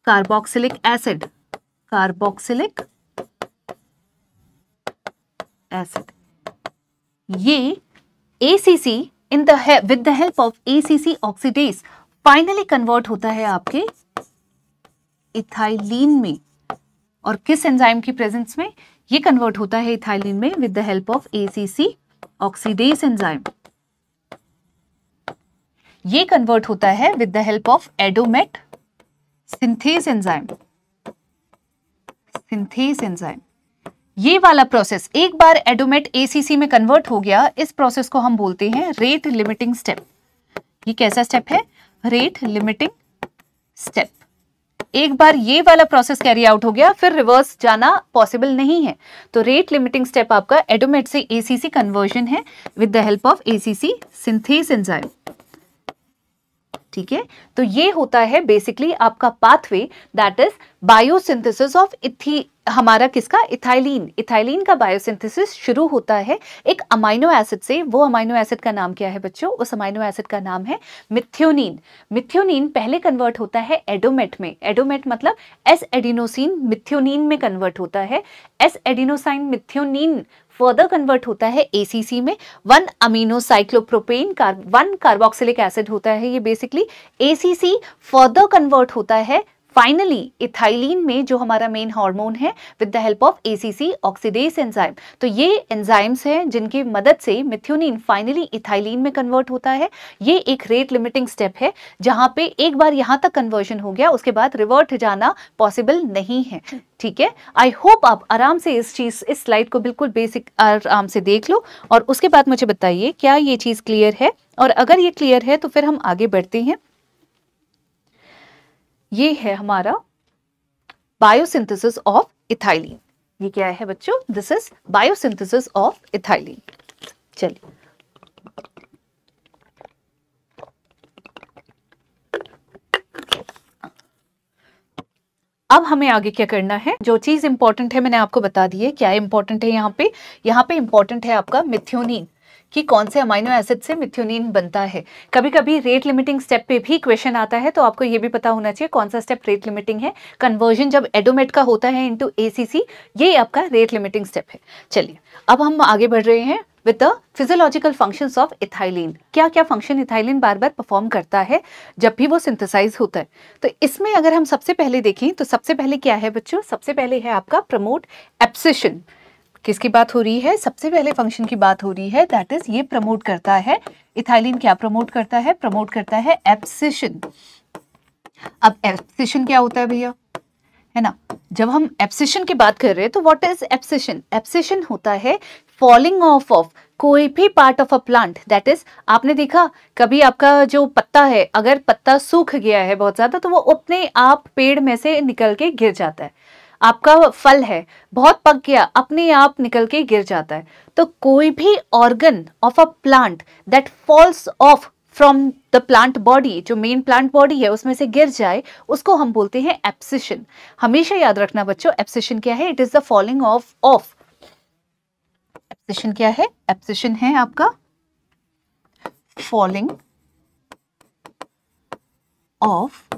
carboxylic acid carboxylic acid ये ACC in the with of a of ACC oxidase finally convert होता है आपके इथाइलीन में और किस एंजाइम की प्रेजेंस में ये कन्वर्ट होता है इथाइलीन में with the help of ACC oxidase enzyme ये कन्वर्ट होता है with the help of AdoMet synthase enzyme synthase enzyme ये वाला प्रोसेस एक बार एडोमेट एसीसी में कन्वर्ट हो गया इस प्रोसेस को हम बोलते हैं रेट लिमिटिंग स्टेप ये कैसा स्टेप है रेट लिमिटिंग स्टेप एक बार ये वाला प्रोसेस कैरी आउट हो गया फिर रिवर्स जाना पॉसिबल नहीं है तो रेट लिमिटिंग स्टेप आपका एडोमेट से एसीसी कन्वर्जन है with the help of ACC synthase enzyme ठीक है तो ये होता है बेसिकली आपका pathway that is biosynthesis of इथी हमारा किसका इथाइलिन इथाइलिन का बायोसिंथेसिस शुरू होता है एक अमाइनो एसिड से वो अमाइनो एसिड का नाम क्या है बच्चों उस अमाइनो एसिड का नाम है मिथ्योनिन मिथ्योनिन पहले कन्वर्ट होता है एडोमेट में एडोमेट मतलब एस एडिनोसिन मिथ्योनिन में कन्वर्ट होता है S adenosine methionine further convert होता है एसीसी में one amino cyclopropane one carboxylic acid होता है ये बेसिकली एसीसी फर्दर कन्वर्ट होता है फाइनली इथाइलिन में जो हमारा मेन हार्मोन है with the help of ACC oxidase enzyme तो ये एंजाइम्स हैं जिनकी मदद से मिथ्योनिन फाइनली इथाइलिन में कन्वर्ट होता है ये एक रेट लिमिटिंग स्टेप है जहां पे एक बार यहां तक कन्वर्जन हो गया उसके बाद रिवर्ट जाना पॉसिबल नहीं है ठीक है आई होप आप आराम से इस चीज इस स्लाइड को बिल्कुल बेसिक आराम से देख लो और उसके बाद मुझे बताइए क्या ये चीज क्लियर है और अगर ये क्लियर है तो फिर हम आगे बढ़ते हैं ये है हमारा बायोसिंथेसिस ऑफ इथाइलिन ये क्या है बच्चों this is biosynthesis of ethylene चलिए अब हमें आगे क्या करना है जो चीज इंपॉर्टेंट है मैंने आपको बता दी है क्या इंपॉर्टेंट है यहाँ पे यहाँ पे इंपॉर्टेंट है आपका मिथ्योनिन कि कौन से अमाइनो एसिड से मिथ्योनिन बनता है कभी कभी रेट लिमिटिंग स्टेप पे भी क्वेश्चन आता है तो आपको ये भी पता होना चाहिए कौन सा स्टेप रेट लिमिटिंग है कन्वर्जन जब एडोमेट का होता है इनटू एसीसी ये आपका रेट लिमिटिंग स्टेप है चलिए अब हम आगे बढ़ रहे हैं with the physiological function of ethylene क्या क्या फंक्शन इथाइलिन बार बार परफॉर्म करता है जब भी वो सिंथेसाइज होता है तो इसमें अगर हम सबसे पहले देखें तो सबसे पहले क्या है बच्चों सबसे पहले है आपका प्रमोट एप्सिशन किसकी बात हो रही है सबसे पहले फंक्शन की बात हो रही है दैट इज ये प्रमोट करता है इथाइलिन क्या प्रमोट करता है प्रमोट करता है एप्सिशन अब एप्सिशन क्या होता है भैया है ना जब हम एप्सिशन की बात कर रहे हैं तो व्हाट इज एप्सिशन एप्सिशन होता है फॉलिंग ऑफ ऑफ कोई भी part of a plant that is आपने देखा कभी आपका जो पत्ता है अगर पत्ता सूख गया है बहुत ज़्यादा तो वो अपने आप पेड़ में से निकल के गिर जाता है आपका फल है बहुत पक गया अपने आप निकल के गिर जाता है तो कोई भी organ of a plant that falls off from the plant body जो मेन प्लांट बॉडी है उसमें से गिर जाए उसको हम बोलते हैं एप्सिशन हमेशा याद रखना बच्चों एप्सिशन क्या है it is the falling of of abscission क्या है एप्सिशन है आपका falling of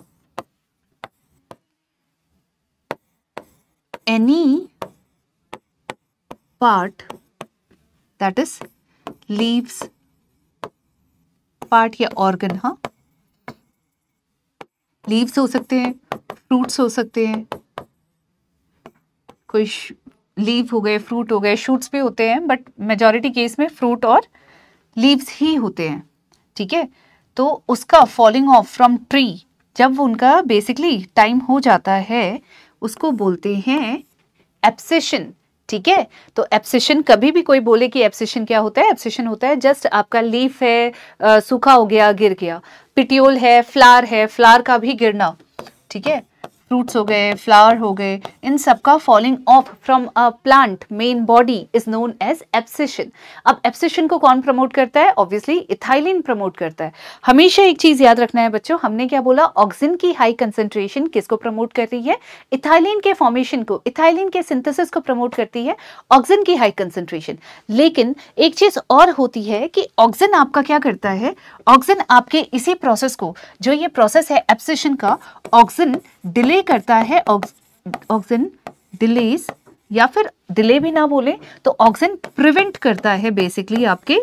any part that is leaves part या ऑर्गन हाँ लीव्स हो सकते हैं फ्रूट्स हो सकते हैं कोई लीव हो गए फ्रूट हो गए शूट्स भी होते हैं बट मेजॉरिटी केस में फ्रूट और लीव्स ही होते हैं ठीक है तो उसका फॉलिंग ऑफ फ्रॉम ट्री जब उनका बेसिकली टाइम हो जाता है उसको बोलते हैं एप्सेशन ठीक है तो एप्सेशन कभी भी कोई बोले कि एप्सेशन क्या होता है एप्सेशन होता है जस्ट आपका लीफ है आ, सूखा हो गया गिर गया पिटियोल है फ्लार है फ्लार का भी गिरना ठीक है फ्रूट्स हो गए फ्लावर हो गए इन सब का falling off from a plant main body is known as abscission अब एप्सिशन को कौन प्रमोट करता है ऑब्वियसली इथाइलिन प्रमोट करता है हमेशा एक चीज याद रखना है बच्चों हमने क्या बोला ऑक्सीजन की हाई कंसेंट्रेशन किसको प्रमोट कर रही है इथाइलिन के फॉर्मेशन को इथाइलिन के सिंथेसिस को प्रमोट करती है ऑक्सीजन की हाई कंसेंट्रेशन लेकिन एक चीज और होती है कि ऑक्सीजन आपका क्या करता है ऑक्सीजन आपके इसी प्रोसेस को जो ये प्रोसेस है एप्सिशन का ऑक्सीजन डिले डिले करता है ऑक्सीजन डिलेज या फिर डिले भी ना बोले तो ऑक्सीजन प्रिवेंट करता है बेसिकली आपके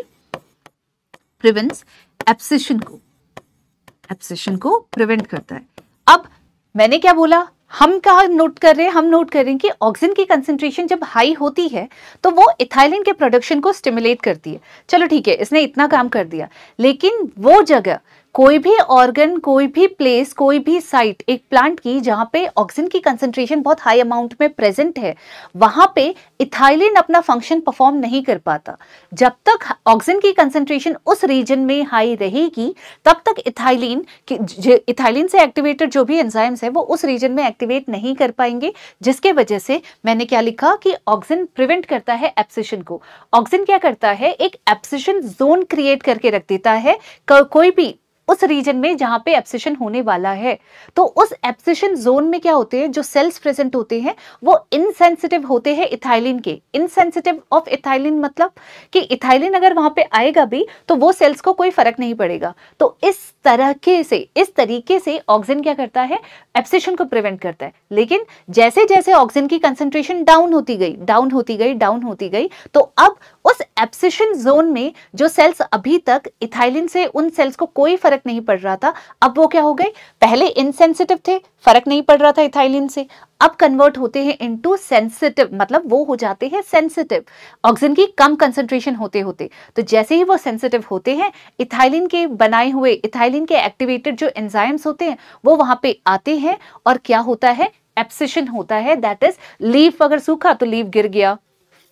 प्रिवेंट्स एप्सिशन को एप्सिशन को प्रिवेंट करता है अब मैंने क्या बोला हम कहा नोट कर रहे हैं हम नोट कर रहे हैं कि ऑक्सीजन की कंसेंट्रेशन जब हाई होती है तो वो इथाइलिन के प्रोडक्शन को स्टिमुलेट करती है चलो ठीक है इसने इतना काम कर दिया लेकिन वो जगह कोई भी ऑर्गन कोई भी प्लेस कोई भी साइट एक प्लांट की जहाँ पे ऑक्सीजन की कंसंट्रेशन बहुत हाई अमाउंट में प्रेजेंट है वहाँ पे इथाइलिन अपना फंक्शन परफॉर्म नहीं कर पाता जब तक ऑक्सीजन की कंसंट्रेशन उस रीजन में हाई रहेगी तब तक इथाइलिन इथाइलिन से एक्टिवेटेड जो भी एंजाइम्स है वो उस रीजन में एक्टिवेट नहीं कर पाएंगे जिसके वजह से मैंने क्या लिखा कि ऑक्सीजन प्रिवेंट करता है एप्सिशन को ऑक्सीजन क्या करता है एक एप्सिशन जोन क्रिएट करके रख देता है कोई भी उस रीजन में जहां पे एप्सिशन होने वाला है तो उस एप्सिशन जोन में क्या होते हैं जो सेल्स प्रेजेंट होते हैं वो इनसेंसिटिव होते हैं इथाइलिन के इनसेंसिटिव ऑफ इथाइलिन मतलब कि इथाइलिन अगर वहां पे आएगा भी तो वो सेल्स को कोई फर्क नहीं पड़ेगा तो इस तरह के से इस तरीके से ऑक्सीजन क्या करता है एप्सिशन को प्रिवेंट करता है लेकिन जैसे जैसे ऑक्सीजन की कंसेंट्रेशन डाउन होती गई डाउन होती गई डाउन होती गई तो अब उस एप्सिशन जोन में जो सेल्स अभी तक इथाइलिन से उन सेल्स को कोई फर्क नहीं पड़ रहा था अब वो क्या हो गए पहले इनसेंसिटिव थे फर्क नहीं पड़ रहा था इथाइलिन से अब कन्वर्ट होते हैं इनटू सेंसिटिव मतलब वो हो जाते हैं सेंसिटिव ऑक्सीजन की कम कंसंट्रेशन होते होते तो जैसे ही वो सेंसिटिव होते हैं इथाइलिन के बनाए हुए इथाइलिन के एक्टिवेटेड जो एंजाइम्स होते हैं वो वहां पे आते हैं और क्या होता है एप्सिशन होता है दैट इज लीव अगर सूखा तो लीव गिर गया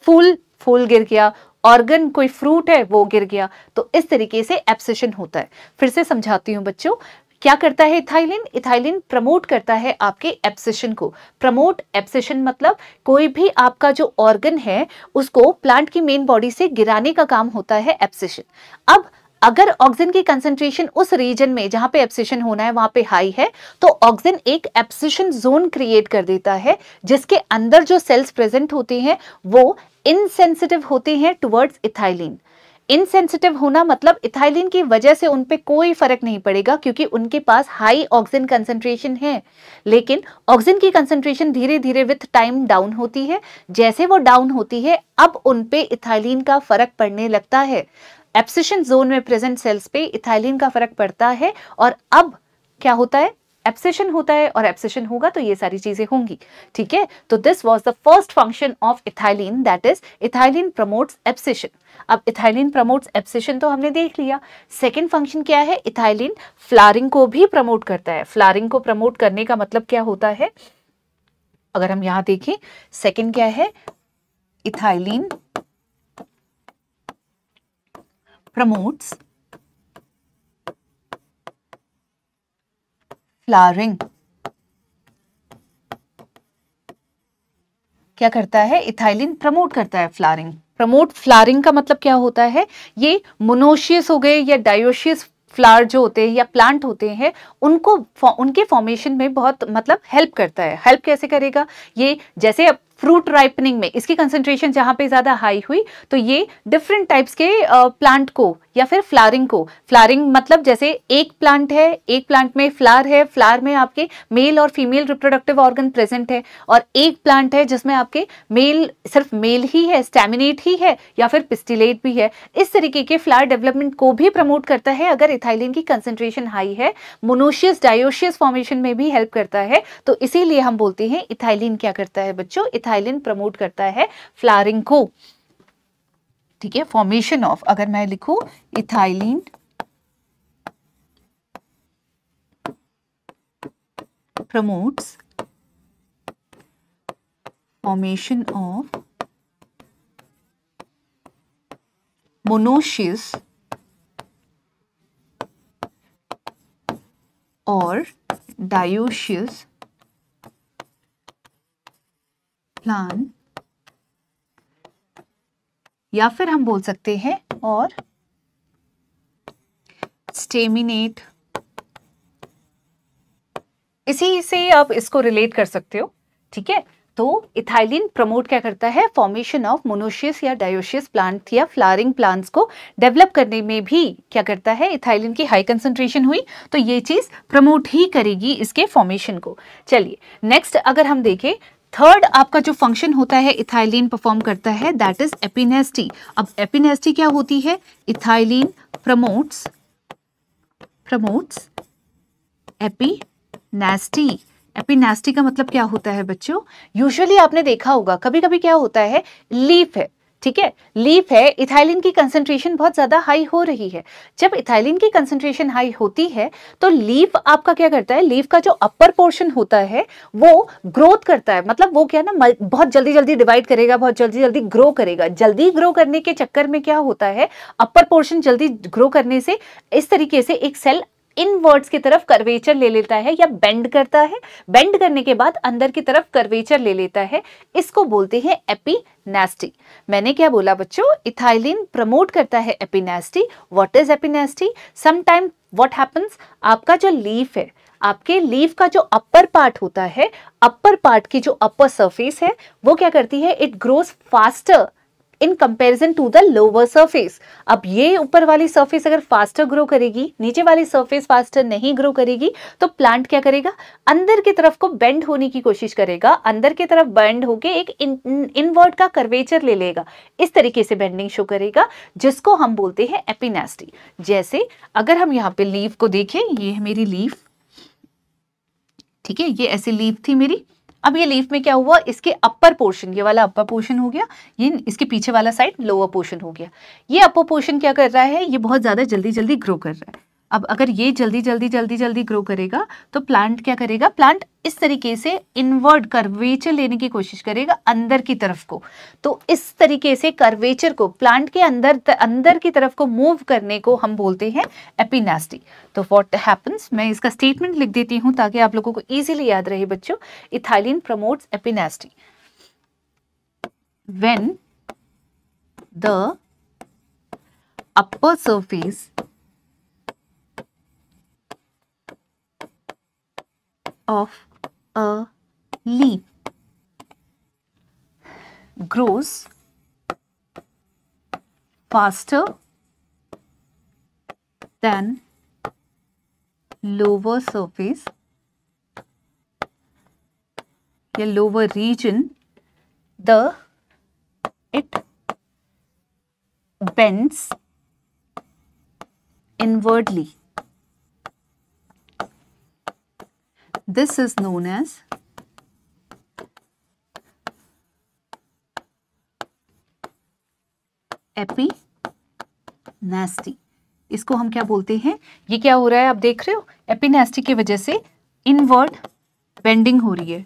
फूल फूल गिर गया ऑर्गन कोई फ्रूट है वो गिर गया तो इस तरीके से एप्सेशन होता है फिर से समझाती हूँ बच्चों क्या करता है इथाइलिन इथाइलिन प्रमोट करता है आपके एप्सेशन को प्रमोट एप्सेशन मतलब कोई भी आपका जो ऑर्गन है उसको प्लांट की मेन बॉडी से गिराने का काम होता है एप्सेशन अब अगर ऑक्सीजन की कंसेंट्रेशन उस रीजन में जहां पे एप्सिशन होना है वहां पे हाई है तो ऑक्सीजन एक एप्सिशन जोन क्रिएट कर देता है जिसके अंदर जो सेल्स प्रेजेंट होती हैं वो इनसेंसिटिव होती हैं टुवर्ड्स इथाइलिन इनसेंसिटिव होना मतलब इथाइलिन की वजह से उन पर कोई फर्क नहीं पड़ेगा क्योंकि उनके पास हाई ऑक्सीजन कंसेंट्रेशन है लेकिन ऑक्सीजन की कंसेंट्रेशन धीरे धीरे विथ टाइम डाउन होती है जैसे वो डाउन होती है अब उन पे इथाइलिन का फर्क पड़ने लगता है एप्सिशन जोन में प्रेजेंट सेल्स पे इथाइलिन का फर्क पड़ता है और अब क्या होता है एप्सिशन होता है और एप्सेशन होगा तो ये सारी चीजें होंगी ठीक है तो this was the first function of ethylene that is ethylene promotes abscission अब इथाइलिन प्रमोट्स एप्सेशन तो हमने देख लिया सेकेंड फंक्शन क्या है इथाइलिन फ्लारिंग को भी प्रमोट करता है फ्लारिंग को प्रमोट करने का मतलब क्या होता है अगर हम यहां देखें सेकेंड क्या है इथाइलिन promotes flowering क्या करता है इथाइलिन प्रमोट करता है फ्लारिंग प्रमोट फ्लारिंग का मतलब क्या होता है ये मोनोशियस हो गए या डायोशियस फ्लावर जो होते हैं या प्लांट होते हैं उनको उनके फॉर्मेशन में बहुत मतलब हेल्प करता है हेल्प कैसे करेगा ये जैसे फ्रूट राइपनिंग में इसकी कंसेंट्रेशन जहाँ पे ज़्यादा हाई हुई तो ये डिफरेंट टाइप्स के प्लांट को या फिर फ्लारिंग को फ्लारिंग मतलब जैसे एक प्लांट है एक प्लांट में फ्लार है फ्लार में आपके मेल और फीमेल रिप्रोडक्टिव ऑर्गन प्रेजेंट है और एक प्लांट है जिसमें आपके मेल सिर्फ मेल ही है स्टेमिनेट ही है या फिर पिस्टिलेट भी है इस तरीके के फ्लार डेवलपमेंट को भी प्रमोट करता है अगर इथाइलिन की कंसेंट्रेशन हाई है मोनोशियस डायोशियस फॉर्मेशन में भी हेल्प करता है तो इसीलिए हम बोलते हैं इथाइलिन क्या करता है बच्चों पॉलीथाइलिन प्रमोट करता है फ्लारिंग को ठीक है फॉर्मेशन ऑफ अगर मैं लिखू ethylene promote formation of monoecious और डायोशियस प्लान या फिर हम बोल सकते हैं और स्टेमिनेट इसी से आप इसको रिलेट कर सकते हो ठीक है तो इथाइलिन प्रमोट क्या करता है फॉर्मेशन ऑफ मोनोशियस या डायोशियस प्लांट या फ्लावरिंग प्लांट्स को डेवलप करने में भी क्या करता है इथाइलिन की हाई कंसंट्रेशन हुई तो ये चीज़ प्रमोट ही करेगी इसके फॉर्मेशन को चलिए नेक्स्ट अगर हम देखें थर्ड आपका जो फंक्शन होता है इथाइलिन परफॉर्म करता है दैट इज एपिनेस्टी अब एपिनेस्टी क्या होती है ethylene promotes promotes epinasty epinasty का मतलब क्या होता है बच्चों यूजुअली आपने देखा होगा कभी कभी क्या होता है लीफ है ठीक है लीफ है इथाइलिन की कंसेंट्रेशन बहुत ज़्यादा हाई हो रही है जब इथाइलिन की कंसेंट्रेशन हाई होती है तो लीफ आपका क्या करता है लीफ का जो अपर पोर्शन होता है वो ग्रोथ करता है मतलब वो क्या ना बहुत जल्दी जल्दी डिवाइड करेगा बहुत जल्दी जल्दी ग्रो करेगा जल्दी ग्रो करने के चक्कर में क्या होता है अपर पोर्शन जल्दी ग्रो करने से इस तरीके से एक सेल इन वर्ड्स की तरफ कर्वेचर ले लेता है या बेंड करता है बेंड करने के बाद अंदर की तरफ कर्वेचर ले लेता है इसको बोलते हैं एपिनेस्टी मैंने क्या बोला बच्चों इथाइलिन प्रमोट करता है epinasty what is epinasty sometime what happens आपका जो लीफ है आपके लीव का जो अपर पार्ट होता है अपर पार्ट की जो अपर सरफेस है वो क्या करती है it grows faster in comparison to the lower surface अब ये ऊपर वाली सर्फेस अगर फास्टर ग्रो करेगी नीचे वाली सर्फेस फास्टर नहीं ग्रो करेगी तो प्लांट क्या करेगा अंदर की तरफ को बेंड होने की कोशिश करेगा अंदर की तरफ बेंड होके एक इनवर्ट का कर्वेचर ले लेगा इस तरीके से बेंडिंग शो करेगा जिसको हम बोलते हैं एपिनेस्टी जैसे अगर हम यहाँ पे लीव को देखें ये है मेरी लीव ठीक है ये ऐसी लीव थी मेरी अब ये लीफ में क्या हुआ इसके अपर पोर्शन ये वाला अपर पोर्शन हो गया ये इसके पीछे वाला साइड लोअर पोर्शन हो गया ये अपर पोर्शन क्या कर रहा है ये बहुत ज़्यादा जल्दी जल्दी ग्रो कर रहा है अब अगर ये जल्दी जल्दी जल्दी जल्दी ग्रो करेगा तो प्लांट क्या करेगा प्लांट इस तरीके से इन्वर्ट कर्वेचर लेने की कोशिश करेगा अंदर की तरफ को तो इस तरीके से कर्वेचर को प्लांट के अंदर त, अंदर की तरफ को मूव करने को हम बोलते हैं एपिनास्टी तो व्हाट हैपन्स मैं इसका स्टेटमेंट लिख देती हूँ ताकि आप लोगों को ईजिली याद रहे बच्चों ethylene promotes epinasty when the upper surface of a leaf grows faster than lower surface The lower region the it bends inwardly This is known as epinasty इसको हम क्या बोलते हैं ये क्या हो रहा है आप देख रहे हो नेस्टी की वजह से इनवर्ड बेंडिंग हो रही है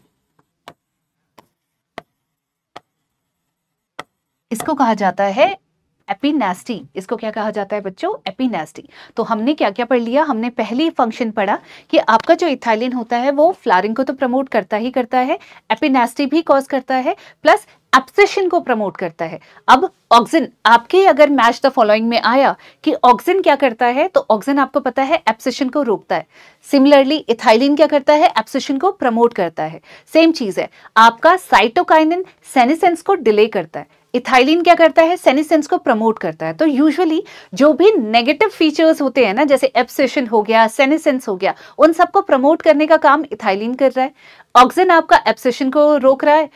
इसको कहा जाता है एपिनेस्टी इसको क्या कहा जाता है बच्चों एपिनेस्टी तो हमने क्या क्या पढ़ लिया हमने पहली फंक्शन पढ़ा कि आपका जो इथाइलिन होता है वो फ्लारिंग को तो प्रमोट करता ही करता है एपिनेस्टी भी कॉज करता है प्लस एप्सेशन को प्रमोट करता है अब ऑक्सिन आपके अगर मैच द फॉलोइंग में आया कि ऑक्सिन क्या करता है तो ऑक्सिन आपको पता है एप्सेशन को रोकता है सिमिलरली इथाइलिन क्या करता है एप्सेशन को प्रमोट करता है सेम चीज है आपका साइटोकाइनिन सेनेसेंस को डिले करता है इथाइलिन क्या करता है सेनिसेंस को प्रमोट करता है तो यूजुअली जो भी नेगेटिव फीचर्स होते हैं ना जैसे एप्सेशन हो गया सेनिसेंस हो गया उन सबको प्रमोट करने का काम इथाइलिन कर रहा है ऑक्सीजन आपका एप्सेशन को रोक रहा है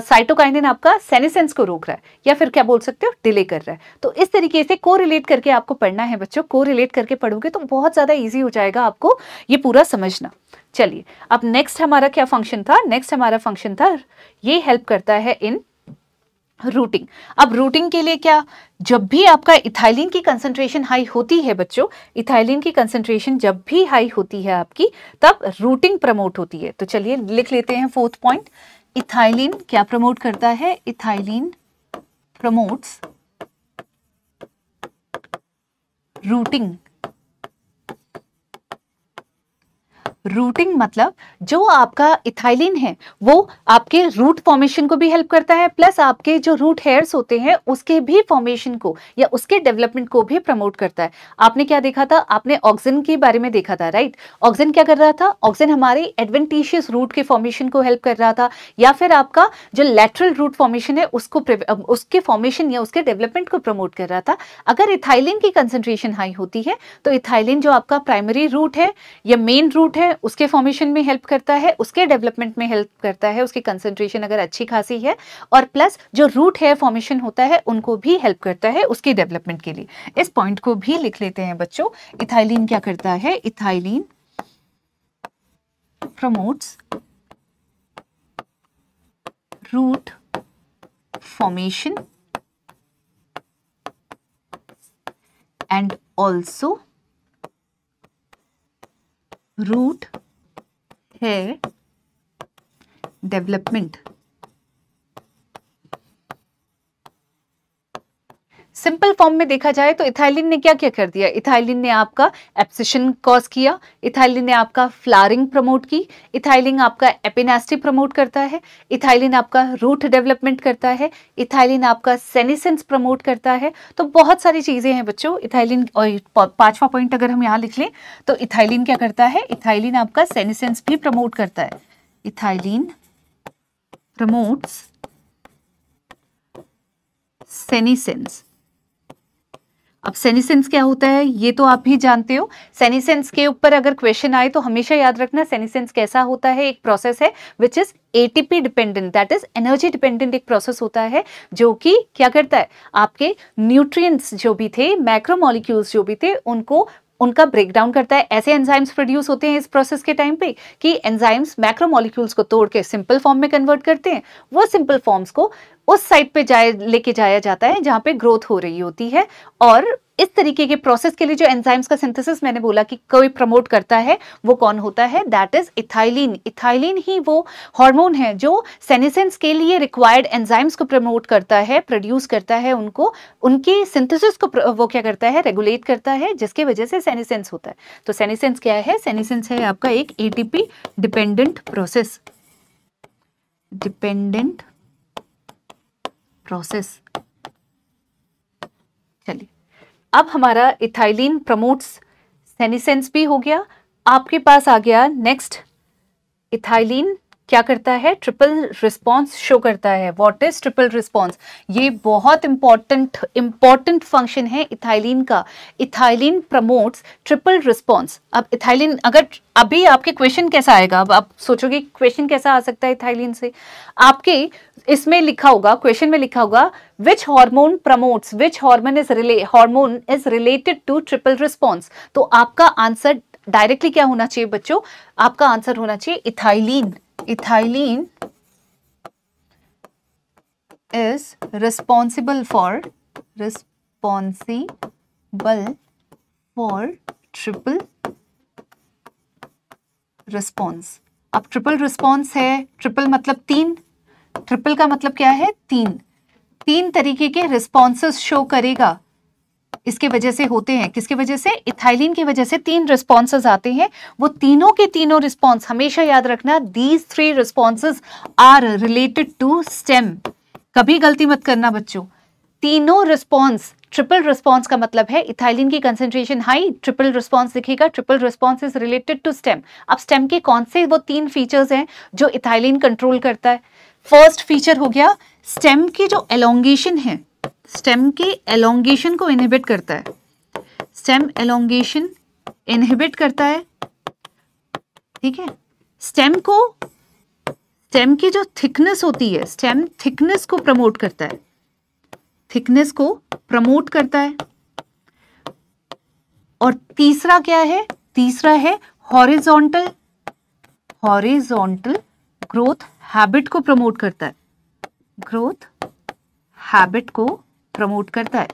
साइटोकाइनिन आपका सेनेसेंस को रोक रहा है या फिर क्या बोल सकते हो डिले कर रहा है तो इस तरीके से को रिलेट करके आपको पढ़ना है बच्चों को रिलेट करके पढ़ोगे तो बहुत ज़्यादा ईजी हो जाएगा आपको ये पूरा समझना चलिए अब नेक्स्ट हमारा क्या फंक्शन था नेक्स्ट हमारा फंक्शन था ये हेल्प करता है इन रूटिंग अब रूटिंग के लिए क्या जब भी आपका इथाइलिन की कंसंट्रेशन हाई होती है बच्चों इथाइलिन की कंसंट्रेशन जब भी हाई होती है आपकी तब रूटिंग प्रमोट होती है तो चलिए लिख लेते हैं फोर्थ पॉइंट इथाइलिन क्या प्रमोट करता है इथाइलिन प्रमोट्स रूटिंग रूटिंग मतलब जो आपका इथाइलिन है वो आपके रूट फॉर्मेशन को भी हेल्प करता है प्लस आपके जो रूट हेयर्स होते हैं उसके भी फॉर्मेशन को या उसके डेवलपमेंट को भी प्रमोट करता है आपने क्या देखा था आपने ऑक्सीजन के बारे में देखा था राइट ऑक्सीजन क्या कर रहा था ऑक्सीजन हमारे एडवेंटिशियस रूट के फॉर्मेशन को हेल्प कर रहा था या फिर आपका जो लेटरल रूट फॉर्मेशन है उसको उसके फॉर्मेशन या उसके डेवलपमेंट को प्रमोट कर रहा था अगर इथाइलिन की कंसेंट्रेशन हाई होती है तो इथाइलिन जो आपका प्राइमरी रूट है या मेन रूट है उसके फॉर्मेशन में हेल्प करता है उसके डेवलपमेंट में हेल्प करता है उसकी कंसेंट्रेशन अगर अच्छी खासी है और प्लस जो रूट हेयर फॉर्मेशन होता है उनको भी हेल्प करता है उसके डेवलपमेंट के लिए इस पॉइंट को भी लिख लेते हैं बच्चों इथाइलिन क्या करता है ethylene promotes root formation and also root है डेवलपमेंट सिंपल फॉर्म में देखा जाए तो इथाइलिन ने क्या क्या कर दिया इथाइलिन ने आपका एप्सिशन कॉज किया इथाइलिन ने आपका फ्लारिंग प्रमोट की इथाइलिन आपका एपिनास्टी प्रमोट करता है इथाइलिन आपका रूट डेवलपमेंट करता है इथाइलिन आपका सेनिसेंस प्रमोट करता है तो बहुत सारी चीज़ें हैं बच्चों इथाइलिन और पाँचवा पॉइंट अगर हम यहाँ लिख लें तो इथाइलिन क्या करता है इथाइलिन आपका सेनिसेंस भी प्रमोट करता है इथाइलिन प्रमोट्स senescence अब सेनीसेंस क्या होता है ये तो आप भी जानते हो सेनीसेंस के ऊपर अगर क्वेश्चन आए तो हमेशा याद रखना सेनीसेंस कैसा होता है एक प्रोसेस है which is ATP dependent that is energy dependent एक प्रोसेस होता है जो कि क्या करता है आपके न्यूट्रिएंट्स जो भी थे मैक्रोमोलिक्यूल्स जो भी थे उनको उनका ब्रेकडाउन करता है ऐसे एंजाइम्स प्रोड्यूस होते हैं इस प्रोसेस के टाइम पे कि एंजाइम्स मैक्रोमोलिक्यूल्स को तोड़ के सिंपल फॉर्म में कन्वर्ट करते हैं वो सिंपल फॉर्म्स को उस साइड पे जाए लेके जाया जाता है जहाँ पे ग्रोथ हो रही होती है और इस तरीके के प्रोसेस के लिए जो एंजाइम्स का सिंथेसिस मैंने बोला कि कोई प्रमोट करता है वो कौन होता है दैट इज इथाइलिन इथाइलिन ही वो हार्मोन है जो सेनेसेंस के लिए रिक्वायर्ड एंजाइम्स को प्रमोट करता है प्रोड्यूस करता है उनको उनके सिंथेसिस को वो क्या करता है रेगुलेट करता है जिसकी वजह से सेनेसेंस होता है तो सेनेसेंस क्या है सेनेसेंस है आपका एक ATP dependent process dependent process चलिए अब हमारा इथाइलिन प्रमोट्स सेनिसेंस भी हो गया आपके पास आ गया नेक्स्ट इथाइलिन क्या करता है ट्रिपल रिस्पॉन्स शो करता है व्हाट इज ट्रिपल रिस्पॉन्स ये बहुत इंपॉर्टेंट इंपॉर्टेंट फंक्शन है इथाइलिन का इथाइलिन प्रमोट्स ट्रिपल रिस्पॉन्स अब इथाइलिन अगर अभी आपके क्वेश्चन कैसा आएगा अब आप सोचोगे क्वेश्चन कैसा आ सकता है इथाइलिन से आपके इसमें लिखा होगा क्वेश्चन में लिखा होगा which hormone promotes which hormone is रिले hormone is related to triple response तो आपका आंसर डायरेक्टली क्या होना चाहिए बच्चों आपका आंसर होना चाहिए ethylene ethylene is responsible for responsible for triple response अब ट्रिपल रिस्पॉन्स है ट्रिपल मतलब तीन ट्रिपल का मतलब क्या है तीन तीन तरीके के रिस्पॉन्सेस शो करेगा इसके वजह से होते हैं किसके वजह से इथाइलिन की वजह से तीन रिस्पॉन्सेज आते हैं वो तीनों के तीनों रिस्पॉन्स हमेशा याद रखना these three responses are related to stem कभी गलती मत करना बच्चों तीनों रिस्पॉन्स ट्रिपल रिस्पॉन्स का मतलब है इथाइलिन की कंसेंट्रेशन हाई ट्रिपल रिस्पॉन्स दिखेगा triple response is related to stem अब स्टेम के कौन से वो तीन फीचर्स हैं जो इथाइलिन कंट्रोल करता है फर्स्ट फीचर हो गया स्टेम की जो एलोंगेशन है स्टेम के एलोंगेशन को इनहिबिट करता है स्टेम एलोंगेशन इनहिबिट करता है ठीक है स्टेम को स्टेम की जो थिकनेस होती है स्टेम थिकनेस को प्रमोट करता है थिकनेस को प्रमोट करता है और तीसरा क्या है तीसरा है हॉरिजॉन्टल हॉरिजॉन्टल ग्रोथ हैबिट को प्रमोट करता है ग्रोथ हैबिट को प्रमोट करता है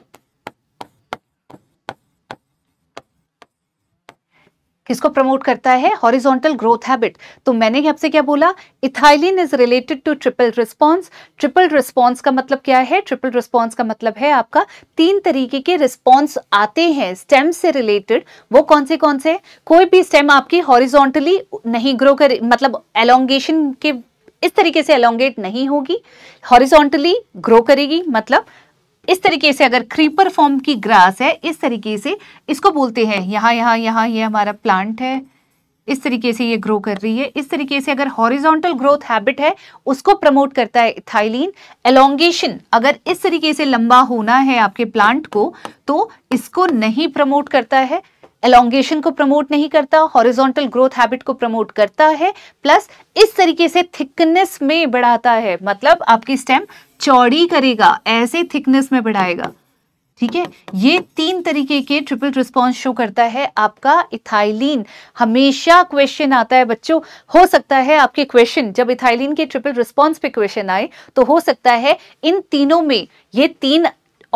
किसको प्रमोट करता है हॉरिजॉन्टल ग्रोथ हैबिट तो मैंने आपसे क्या बोला ethylene is related to triple response triple response का मतलब क्या है ट्रिपल रिस्पॉन्स का मतलब है आपका तीन तरीके के रिस्पॉन्स आते हैं स्टेम से रिलेटेड वो कौन से कौन से कोई भी स्टेम आपकी हॉरिजॉन्टली नहीं ग्रो करे मतलब एलोंगेशन के इस तरीके से एलोंगेट नहीं होगी हॉरिजॉन्टली ग्रो करेगी मतलब इस तरीके से अगर क्रीपर फॉर्म की ग्रास है इस तरीके से इसको बोलते हैं यहाँ यहाँ यहाँ ये यह हमारा प्लांट है इस तरीके से ये ग्रो कर रही है इस तरीके से अगर हॉरिजॉन्टल ग्रोथ हैबिट है उसको प्रमोट करता है इथाइलिन एलोंगेशन अगर इस तरीके से लंबा होना है आपके प्लांट को तो इसको नहीं प्रमोट करता है एलोंगेशन को प्रमोट नहीं करता हॉरिजॉन्टल ग्रोथ हैबिट को प्रमोट करता है प्लस इस तरीके से थिकनेस में बढ़ाता है मतलब आपकी स्टेम चौड़ी करेगा ऐसे थिकनेस में बढ़ाएगा ठीक है ये तीन तरीके के ट्रिपल रिस्पॉन्स शो करता है आपका इथाइलिन हमेशा क्वेश्चन आता है बच्चों हो सकता है आपके क्वेश्चन जब इथाइलिन के ट्रिपल रिस्पॉन्स पे क्वेश्चन आए तो हो सकता है इन तीनों में ये तीन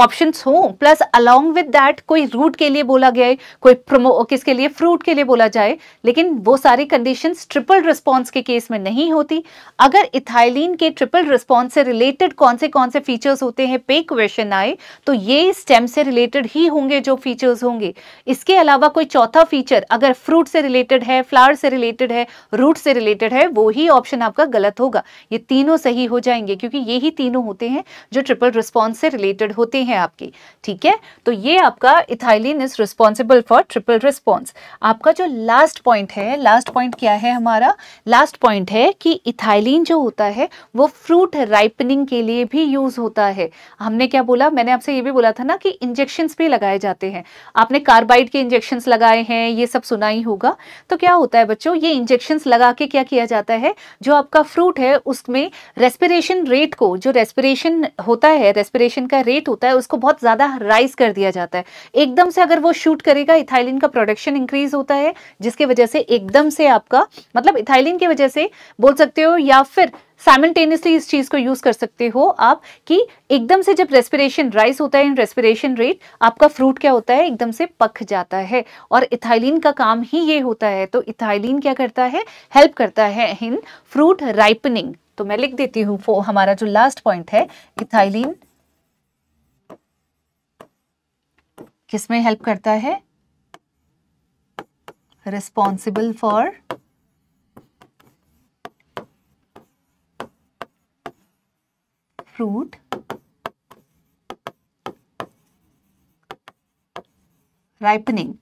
ऑप्शंस हो प्लस अलोंग विद दैट कोई रूट के लिए बोला गया है कोई प्रमो किसके लिए फ्रूट के लिए बोला जाए लेकिन वो सारी कंडीशन ट्रिपल रिस्पॉन्स के केस में नहीं होती अगर इथाइलिन के ट्रिपल रिस्पॉन्स से रिलेटेड कौन से कौन से फीचर्स होते हैं पे क्वेश्चन आए तो ये स्टेम से रिलेटेड ही होंगे जो फीचर्स होंगे इसके अलावा कोई चौथा फीचर अगर फ्रूट से रिलेटेड है फ्लावर से रिलेटेड है रूट से रिलेटेड है वो ही ऑप्शन आपका गलत होगा ये तीनों सही हो जाएंगे क्योंकि ये तीनों होते हैं जो ट्रिपल रिस्पॉन्स से रिलेटेड होते हैं है आपकी ठीक है तो ये आपका ethylene is responsible for triple response आपका जो लास्ट पॉइंट है लास्ट पॉइंट क्या है हमारा लास्ट पॉइंट है कि इथाइलिन जो होता है वो फ्रूट राइपनिंग के लिए भी यूज होता है हमने क्या बोला मैंने आपसे ये भी बोला था ना कि इंजेक्शन भी लगाए जाते हैं आपने कार्बाइड के इंजेक्शन लगाए हैं ये सब सुना ही होगा तो क्या होता है बच्चों ये इंजेक्शन लगा के क्या किया जाता है जो आपका फ्रूट है उसमें रेस्पिरेशन रेट को जो रेस्पिरेशन होता है रेस्पिरेशन का रेट होता है उसको बहुत ज़्यादा राइज कर दिया जाता है एकदम से अगर वो शूट करेगा इथाइलिन का प्रोडक्शन इंक्रीज होता है जिसके वजह से एकदम से आपका मतलब इथाइलिन की वजह से बोल सकते हो या फिर साइमल्टेनियसली इस चीज़ को यूज़ कर सकते हो आप कि एकदम से जब रेस्पिरेशन राइज होता है इन रेस्पिरेशन रेट आपका फ्रूट क्या होता है एकदम से पक जाता है और इथाइलिन का काम ही ये होता है तो इथाइलिन क्या करता है हेल्प करता है इन फ्रूट राइपनिंग तो मैं लिख देती हूँ हमारा जो लास्ट पॉइंट है इथाइलिन किसमें हेल्प करता है रिस्पॉन्सिबल फॉर फ्रूट राइपनिंग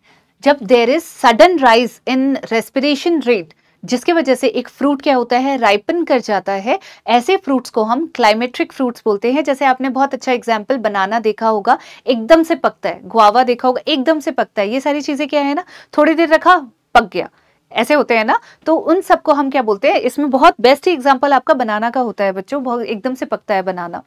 जब there is sudden rise in respiration rate जिसके वजह से एक फ्रूट क्या होता है राइपन कर जाता है ऐसे फ्रूट्स को हम क्लाइमेट्रिक फ्रूट्स बोलते हैं जैसे आपने बहुत अच्छा एग्जाम्पल बनाना देखा होगा एकदम से पकता है गुआवा देखा होगा एकदम से पकता है ये सारी चीज़ें क्या है ना थोड़ी देर रखा पक गया ऐसे होते हैं ना तो उन सबको हम क्या बोलते हैं इसमें बहुत बेस्ट ही एग्जाम्पल आपका बनाना का होता है बच्चों बहुत एकदम से पकता है बनाना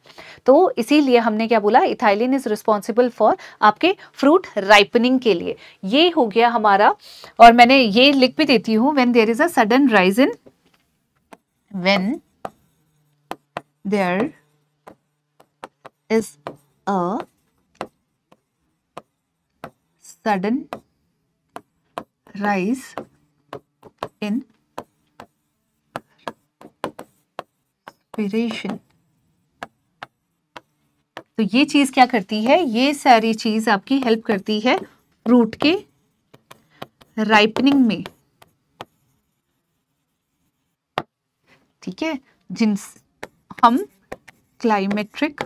तो इसीलिए हमने क्या बोला इथाइलिन इज रिस्पॉन्सिबल फॉर आपके फ्रूट राइपनिंग के लिए ये हो गया हमारा और मैंने ये लिख भी देती हूँ when there is a sudden rise in when there is a sudden rise inspiration तो ये चीज क्या करती है ये सारी चीज आपकी हेल्प करती है फ्रूट के राइपनिंग में ठीक है जिन हम क्लाइमेट्रिक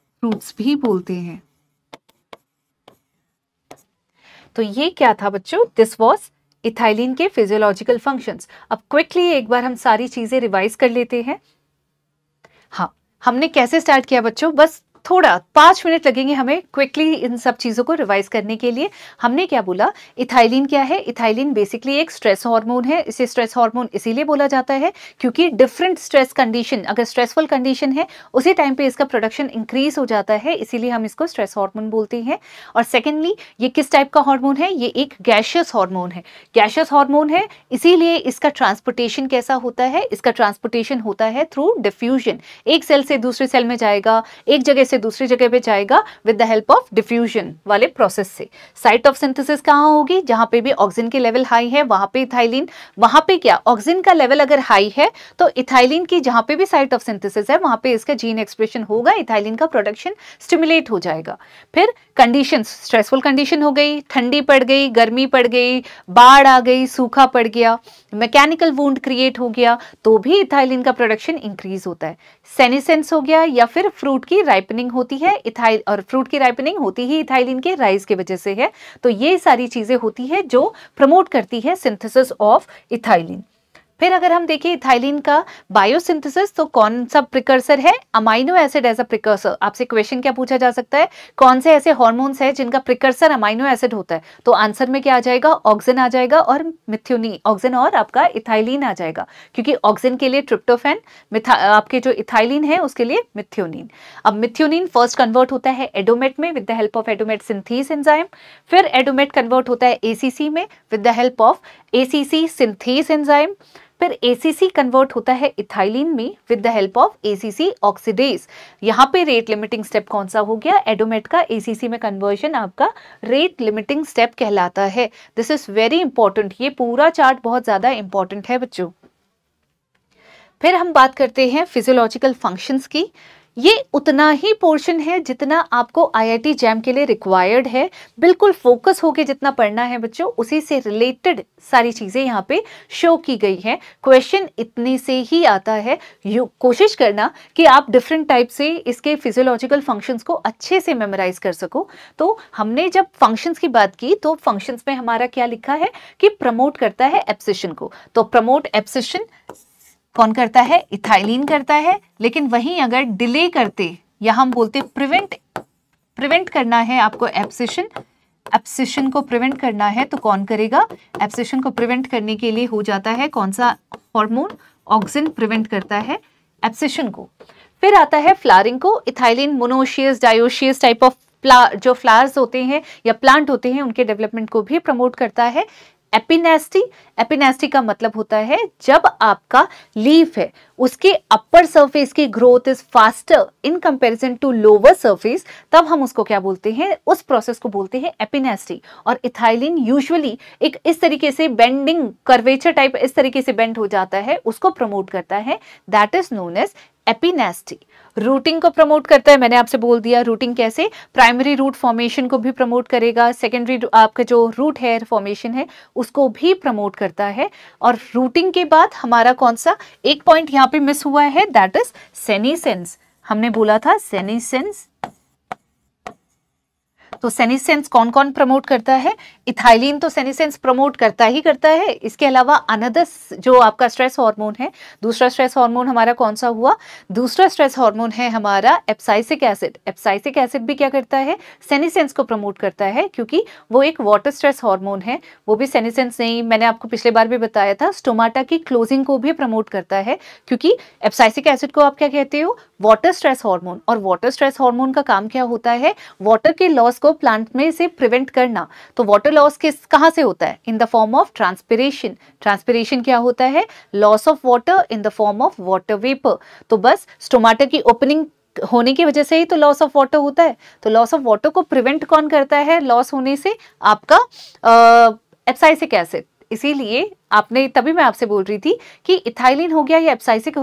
फ्रूट्स भी बोलते हैं तो ये क्या था बच्चों दिस वॉज इथाइलिन के फिजियोलॉजिकल फंक्शंस अब क्विकली एक बार हम सारी चीज़ें रिवाइज कर लेते हैं हाँ हमने कैसे स्टार्ट किया बच्चों बस थोड़ा पाँच मिनट लगेंगे हमें क्विकली इन सब चीज़ों को रिवाइज करने के लिए हमने क्या बोला इथाइलिन क्या है इथाइलिन बेसिकली एक स्ट्रेस हार्मोन है इसे स्ट्रेस हार्मोन इसीलिए बोला जाता है क्योंकि डिफरेंट स्ट्रेस कंडीशन अगर स्ट्रेसफुल कंडीशन है उसी टाइम पे इसका प्रोडक्शन इंक्रीज हो जाता है इसीलिए हम इसको स्ट्रेस हॉर्मोन बोलते हैं और सेकेंडली ये किस टाइप का हॉर्मोन है ये एक गैशियस हॉर्मोन है गैशियस हॉर्मोन है इसीलिए इसका ट्रांसपोर्टेशन कैसा होता है इसका ट्रांसपोर्टेशन होता है थ्रू डिफ्यूजन एक सेल से दूसरे सेल में जाएगा एक जगह से दूसरी जगह पे जाएगा with the help of diffusion वाले प्रोसेस से साइट ऑफ सिंथेसिस कहाँ होगी जहाँ पे भी ऑक्सीजन के लेवल हाई है वहाँ पे इथाइलिन वहाँ पे क्या ऑक्सीजन का लेवल अगर हाई है तो इथाइलिन की जहाँ पे भी साइट ऑफ सिंथेसिस है वहाँ पे इसका जीन एक्सप्रेशन होगा इथाइलिन का प्रोडक्शन स्टिमुलेट हो जाएगा फिर कंडीशन स्ट्रेसफुल कंडीशन हो गई ठंडी पड़ गई गर्मी पड़ गई बाढ़ आ गई सूखा पड़ गया मैकेनिकल वूंड क्रिएट हो गया तो भी इथाइलिन का प्रोडक्शन इंक्रीज होता है सेनिसेंस हो गया या फिर फ्रूट की राइपनिंग राइपनिंग होती है इथाइल और फ्रूट की राइपनिंग होती ही इथाइलिन के राइज की वजह से है तो ये सारी चीज़ें होती है जो प्रमोट करती है सिंथेसिस ऑफ इथाइलिन फिर अगर हम देखें इथाइलिन का बायोसिंथेसिस तो कौन सा प्रिकर्सर है amino acid as a precursor आपसे क्वेश्चन क्या पूछा जा सकता है कौन से ऐसे हॉर्मोन्स हैं जिनका प्रिकर्सर अमाइनो एसिड होता है तो आंसर में क्या आ जाएगा ऑक्सिन आ जाएगा और मिथ्योनी ऑक्सिन और आपका इथाइलिन आ जाएगा क्योंकि ऑक्सिन के लिए ट्रिप्टोफेन आपके जो इथाइलिन है उसके लिए मिथ्योनिन अब मिथ्योनिन फर्स्ट कन्वर्ट होता है एडोमेट में with the help of AdoMet synthase enzyme फिर एडोमेट कन्वर्ट होता है एसीसी में with the help of ACC synthase enzyme फिर एसीसी कन्वर्ट होता है इथाइलिन में with the help of ACC oxidase यहाँ पे रेट लिमिटिंग स्टेप कौन सा हो गया एडोमेट का एसीसी में कन्वर्जन आपका रेट लिमिटिंग स्टेप कहलाता है दिस इज वेरी इंपॉर्टेंट ये पूरा चार्ट बहुत ज़्यादा इंपॉर्टेंट है बच्चों फिर हम बात करते हैं फिजियोलॉजिकल फंक्शंस की ये उतना ही पोर्शन है जितना आपको आईआईटी जैम के लिए रिक्वायर्ड है बिल्कुल फोकस होके जितना पढ़ना है बच्चों उसी से रिलेटेड सारी चीज़ें यहाँ पे शो की गई हैं क्वेश्चन इतने से ही आता है यू कोशिश करना कि आप डिफरेंट टाइप से इसके फिजियोलॉजिकल फंक्शंस को अच्छे से मेमोराइज कर सको तो हमने जब फंक्शंस की बात की तो फंक्शंस में हमारा क्या लिखा है कि प्रमोट करता है एप्सिशन को तो प्रमोट एप्सिशन कौन करता है इथाइलिन करता है लेकिन वहीं अगर डिले करते या हम बोलते प्रिवेंट प्रिवेंट करना है आपको एप्सिशन एप्सिशन को प्रिवेंट करना है तो कौन करेगा एप्सिशन को प्रिवेंट करने के लिए हो जाता है कौन सा हार्मोन ऑक्सिन प्रिवेंट करता है एप्सिशन को फिर आता है फ्लारिंग को ethylene monoecious dioecious type of फ्ला जो फ्लावर्स होते हैं या प्लांट होते हैं उनके डेवलपमेंट को भी प्रमोट करता है एपिनेस्टी एपिनेस्टी का मतलब होता है जब आपका लीफ है उसके अपर सरफेस की growth is faster in comparison to lower surface तब हम उसको क्या बोलते हैं उस प्रोसेस को बोलते हैं एपिनेस्टी और इथाइलिन यूजुअली एक इस तरीके से बेंडिंग कर्वेचर टाइप इस तरीके से बेंड हो जाता है उसको प्रमोट करता है that is known as epinasty rooting को प्रमोट करता है मैंने आपसे बोल दिया रूटिंग कैसे प्राइमरी रूट फॉर्मेशन को भी प्रमोट करेगा सेकेंडरी आपका जो रूट हेयर फॉर्मेशन है उसको भी प्रमोट करता है और रूटिंग के बाद हमारा कौन सा एक पॉइंट यहाँ पे मिस हुआ है दैट इज सेनीसेंस हमने बोला था सेनीसेंस तो सेनिसेंस कौन कौन प्रमोट करता है इथाइलिन तो सेनिसेंस प्रमोट करता ही करता है इसके अलावा अनदस जो आपका स्ट्रेस हार्मोन है दूसरा स्ट्रेस हार्मोन हमारा कौन सा हुआ दूसरा स्ट्रेस हार्मोन है हमारा एप्साइसिक एसिड एप्साइसिक एसिड भी क्या करता है सेनिसेंस को प्रमोट करता है क्योंकि वो एक वाटर स्ट्रेस हार्मोन है वो भी सेनिसेंस नहीं मैंने आपको पिछले बार भी बताया था स्टोमाटा की क्लोजिंग को भी प्रमोट करता है क्योंकि एप्साइसिक एसिड को आप क्या कहते हो वाटर स्ट्रेस हार्मोन और वाटर स्ट्रेस हार्मोन का काम क्या होता है वाटर के लॉस को प्लांट में से प्रिवेंट करना तो वाटर लॉस किस कहाँ से होता है in the form of transpiration transpiration क्या होता है loss of water in the form of water vapour तो बस स्टोमाटा की ओपनिंग होने की वजह से ही तो लॉस ऑफ वाटर होता है तो लॉस ऑफ वाटर को प्रिवेंट कौन करता है लॉस होने से आपका एप्साइसिक एसिड इसीलिए आपने तभी मैं आपसे बोल रही थी कि इथाइलिन हो गया या एप्साइसिक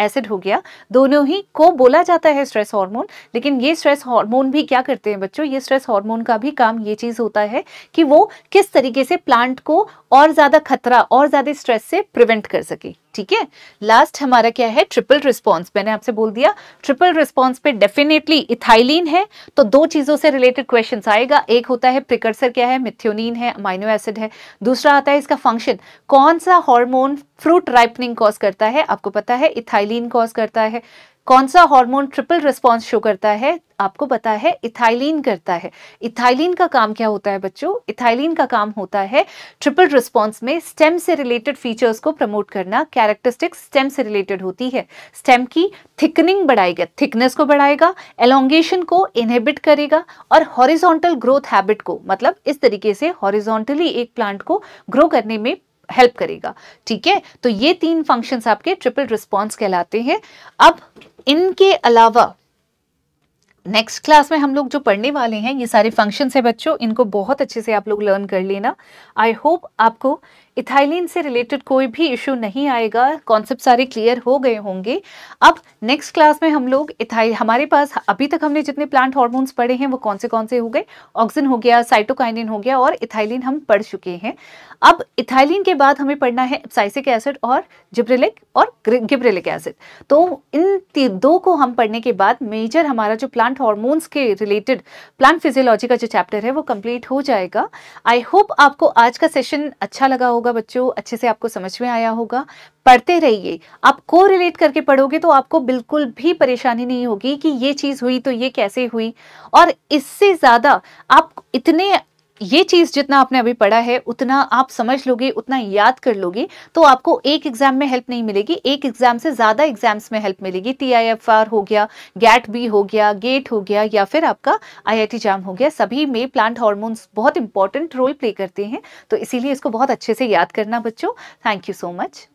एसिड हो गया दोनों ही को बोला जाता है स्ट्रेस हार्मोन लेकिन ये स्ट्रेस हार्मोन भी क्या करते हैं बच्चों ये स्ट्रेस हार्मोन का भी काम ये चीज़ होता है कि वो किस तरीके से प्लांट को और ज़्यादा खतरा और ज़्यादा स्ट्रेस से प्रिवेंट कर सके ठीक है लास्ट हमारा क्या है ट्रिपल रिस्पॉन्स मैंने आपसे बोल दिया ट्रिपल रिस्पॉन्स पे डेफिनेटली इथाइलिन है तो दो चीज़ों से रिलेटेड क्वेश्चन आएगा एक होता है प्रिकर्सर क्या है मिथ्योनिन है अमाइनो एसिड है दूसरा आता है इसका फंक्शन कौन सा हार्मोन फ्रूट राइपनिंग कॉज करता है आपको पता है इथाइलिन कॉज करता है कौन सा हार्मोन ट्रिपल रिस्पॉन्स शो करता है आपको पता है इथाइलिन करता है इथाइलिन का काम क्या होता है बच्चों इथाइलिन का काम होता है ट्रिपल रिस्पॉन्स में स्टेम से रिलेटेड फीचर्स को प्रमोट करना कैरेक्टरिस्टिक्स स्टेम से रिलेटेड होती है स्टेम की थिकनिंग बढ़ाएगा थिकनेस को बढ़ाएगा एलोंगेशन को इनहेबिट करेगा और हॉरिजोंटल ग्रोथ हैबिट को मतलब इस तरीके से हॉरिजोंटली एक प्लांट को ग्रो करने में हेल्प करेगा ठीक है तो ये तीन फंक्शंस आपके ट्रिपल रिस्पॉन्स कहलाते हैं अब इनके अलावा नेक्स्ट क्लास में हम लोग जो पढ़ने वाले हैं ये सारे फंक्शंस हैं बच्चों इनको बहुत अच्छे से आप लोग लर्न कर लेना आई होप आपको इथाइलिन से रिलेटेड कोई भी इशू नहीं आएगा कॉन्सेप्ट सारे क्लियर हो गए होंगे अब नेक्स्ट क्लास में हम लोग इथाइल हमारे पास अभी तक हमने जितने प्लांट हॉर्मोन्स पढ़े हैं वो कौन से कौन से हो गए ऑक्सीजन हो गया साइटोकाइनिन हो गया और इथाइलिन हम पढ़ चुके हैं अब इथाइलिन के बाद हमें पढ़ना है साइसिक एसिड और जिब्रिलिक और गिब्रिलिक एसिड तो इन दो को हम पढ़ने के बाद मेजर हमारा जो प्लांट हॉर्मोन्स के रिलेटेड प्लांट फिजियोलॉजी का जो चैप्टर है वो कंप्लीट हो जाएगा आई होप आपको आज का सेशन अच्छा लगा होगा होगा बच्चों अच्छे से आपको समझ में आया होगा पढ़ते रहिए आप को रिलेट करके पढ़ोगे तो आपको बिल्कुल भी परेशानी नहीं होगी कि ये चीज़ हुई तो ये कैसे हुई और इससे ज़्यादा आप इतने ये चीज़ जितना आपने अभी पढ़ा है उतना आप समझ लोगे उतना याद कर लोगे तो आपको एक एग्जाम में हेल्प नहीं मिलेगी एक एग्जाम से ज़्यादा एग्जाम्स में हेल्प मिलेगी टी हो गया गैट बी हो गया गेट हो गया या फिर आपका आई जाम हो गया सभी में प्लांट हॉर्मोन्स बहुत इंपॉर्टेंट रोल प्ले करते हैं तो इसीलिए इसको बहुत अच्छे से याद करना बच्चों थैंक यू सो मच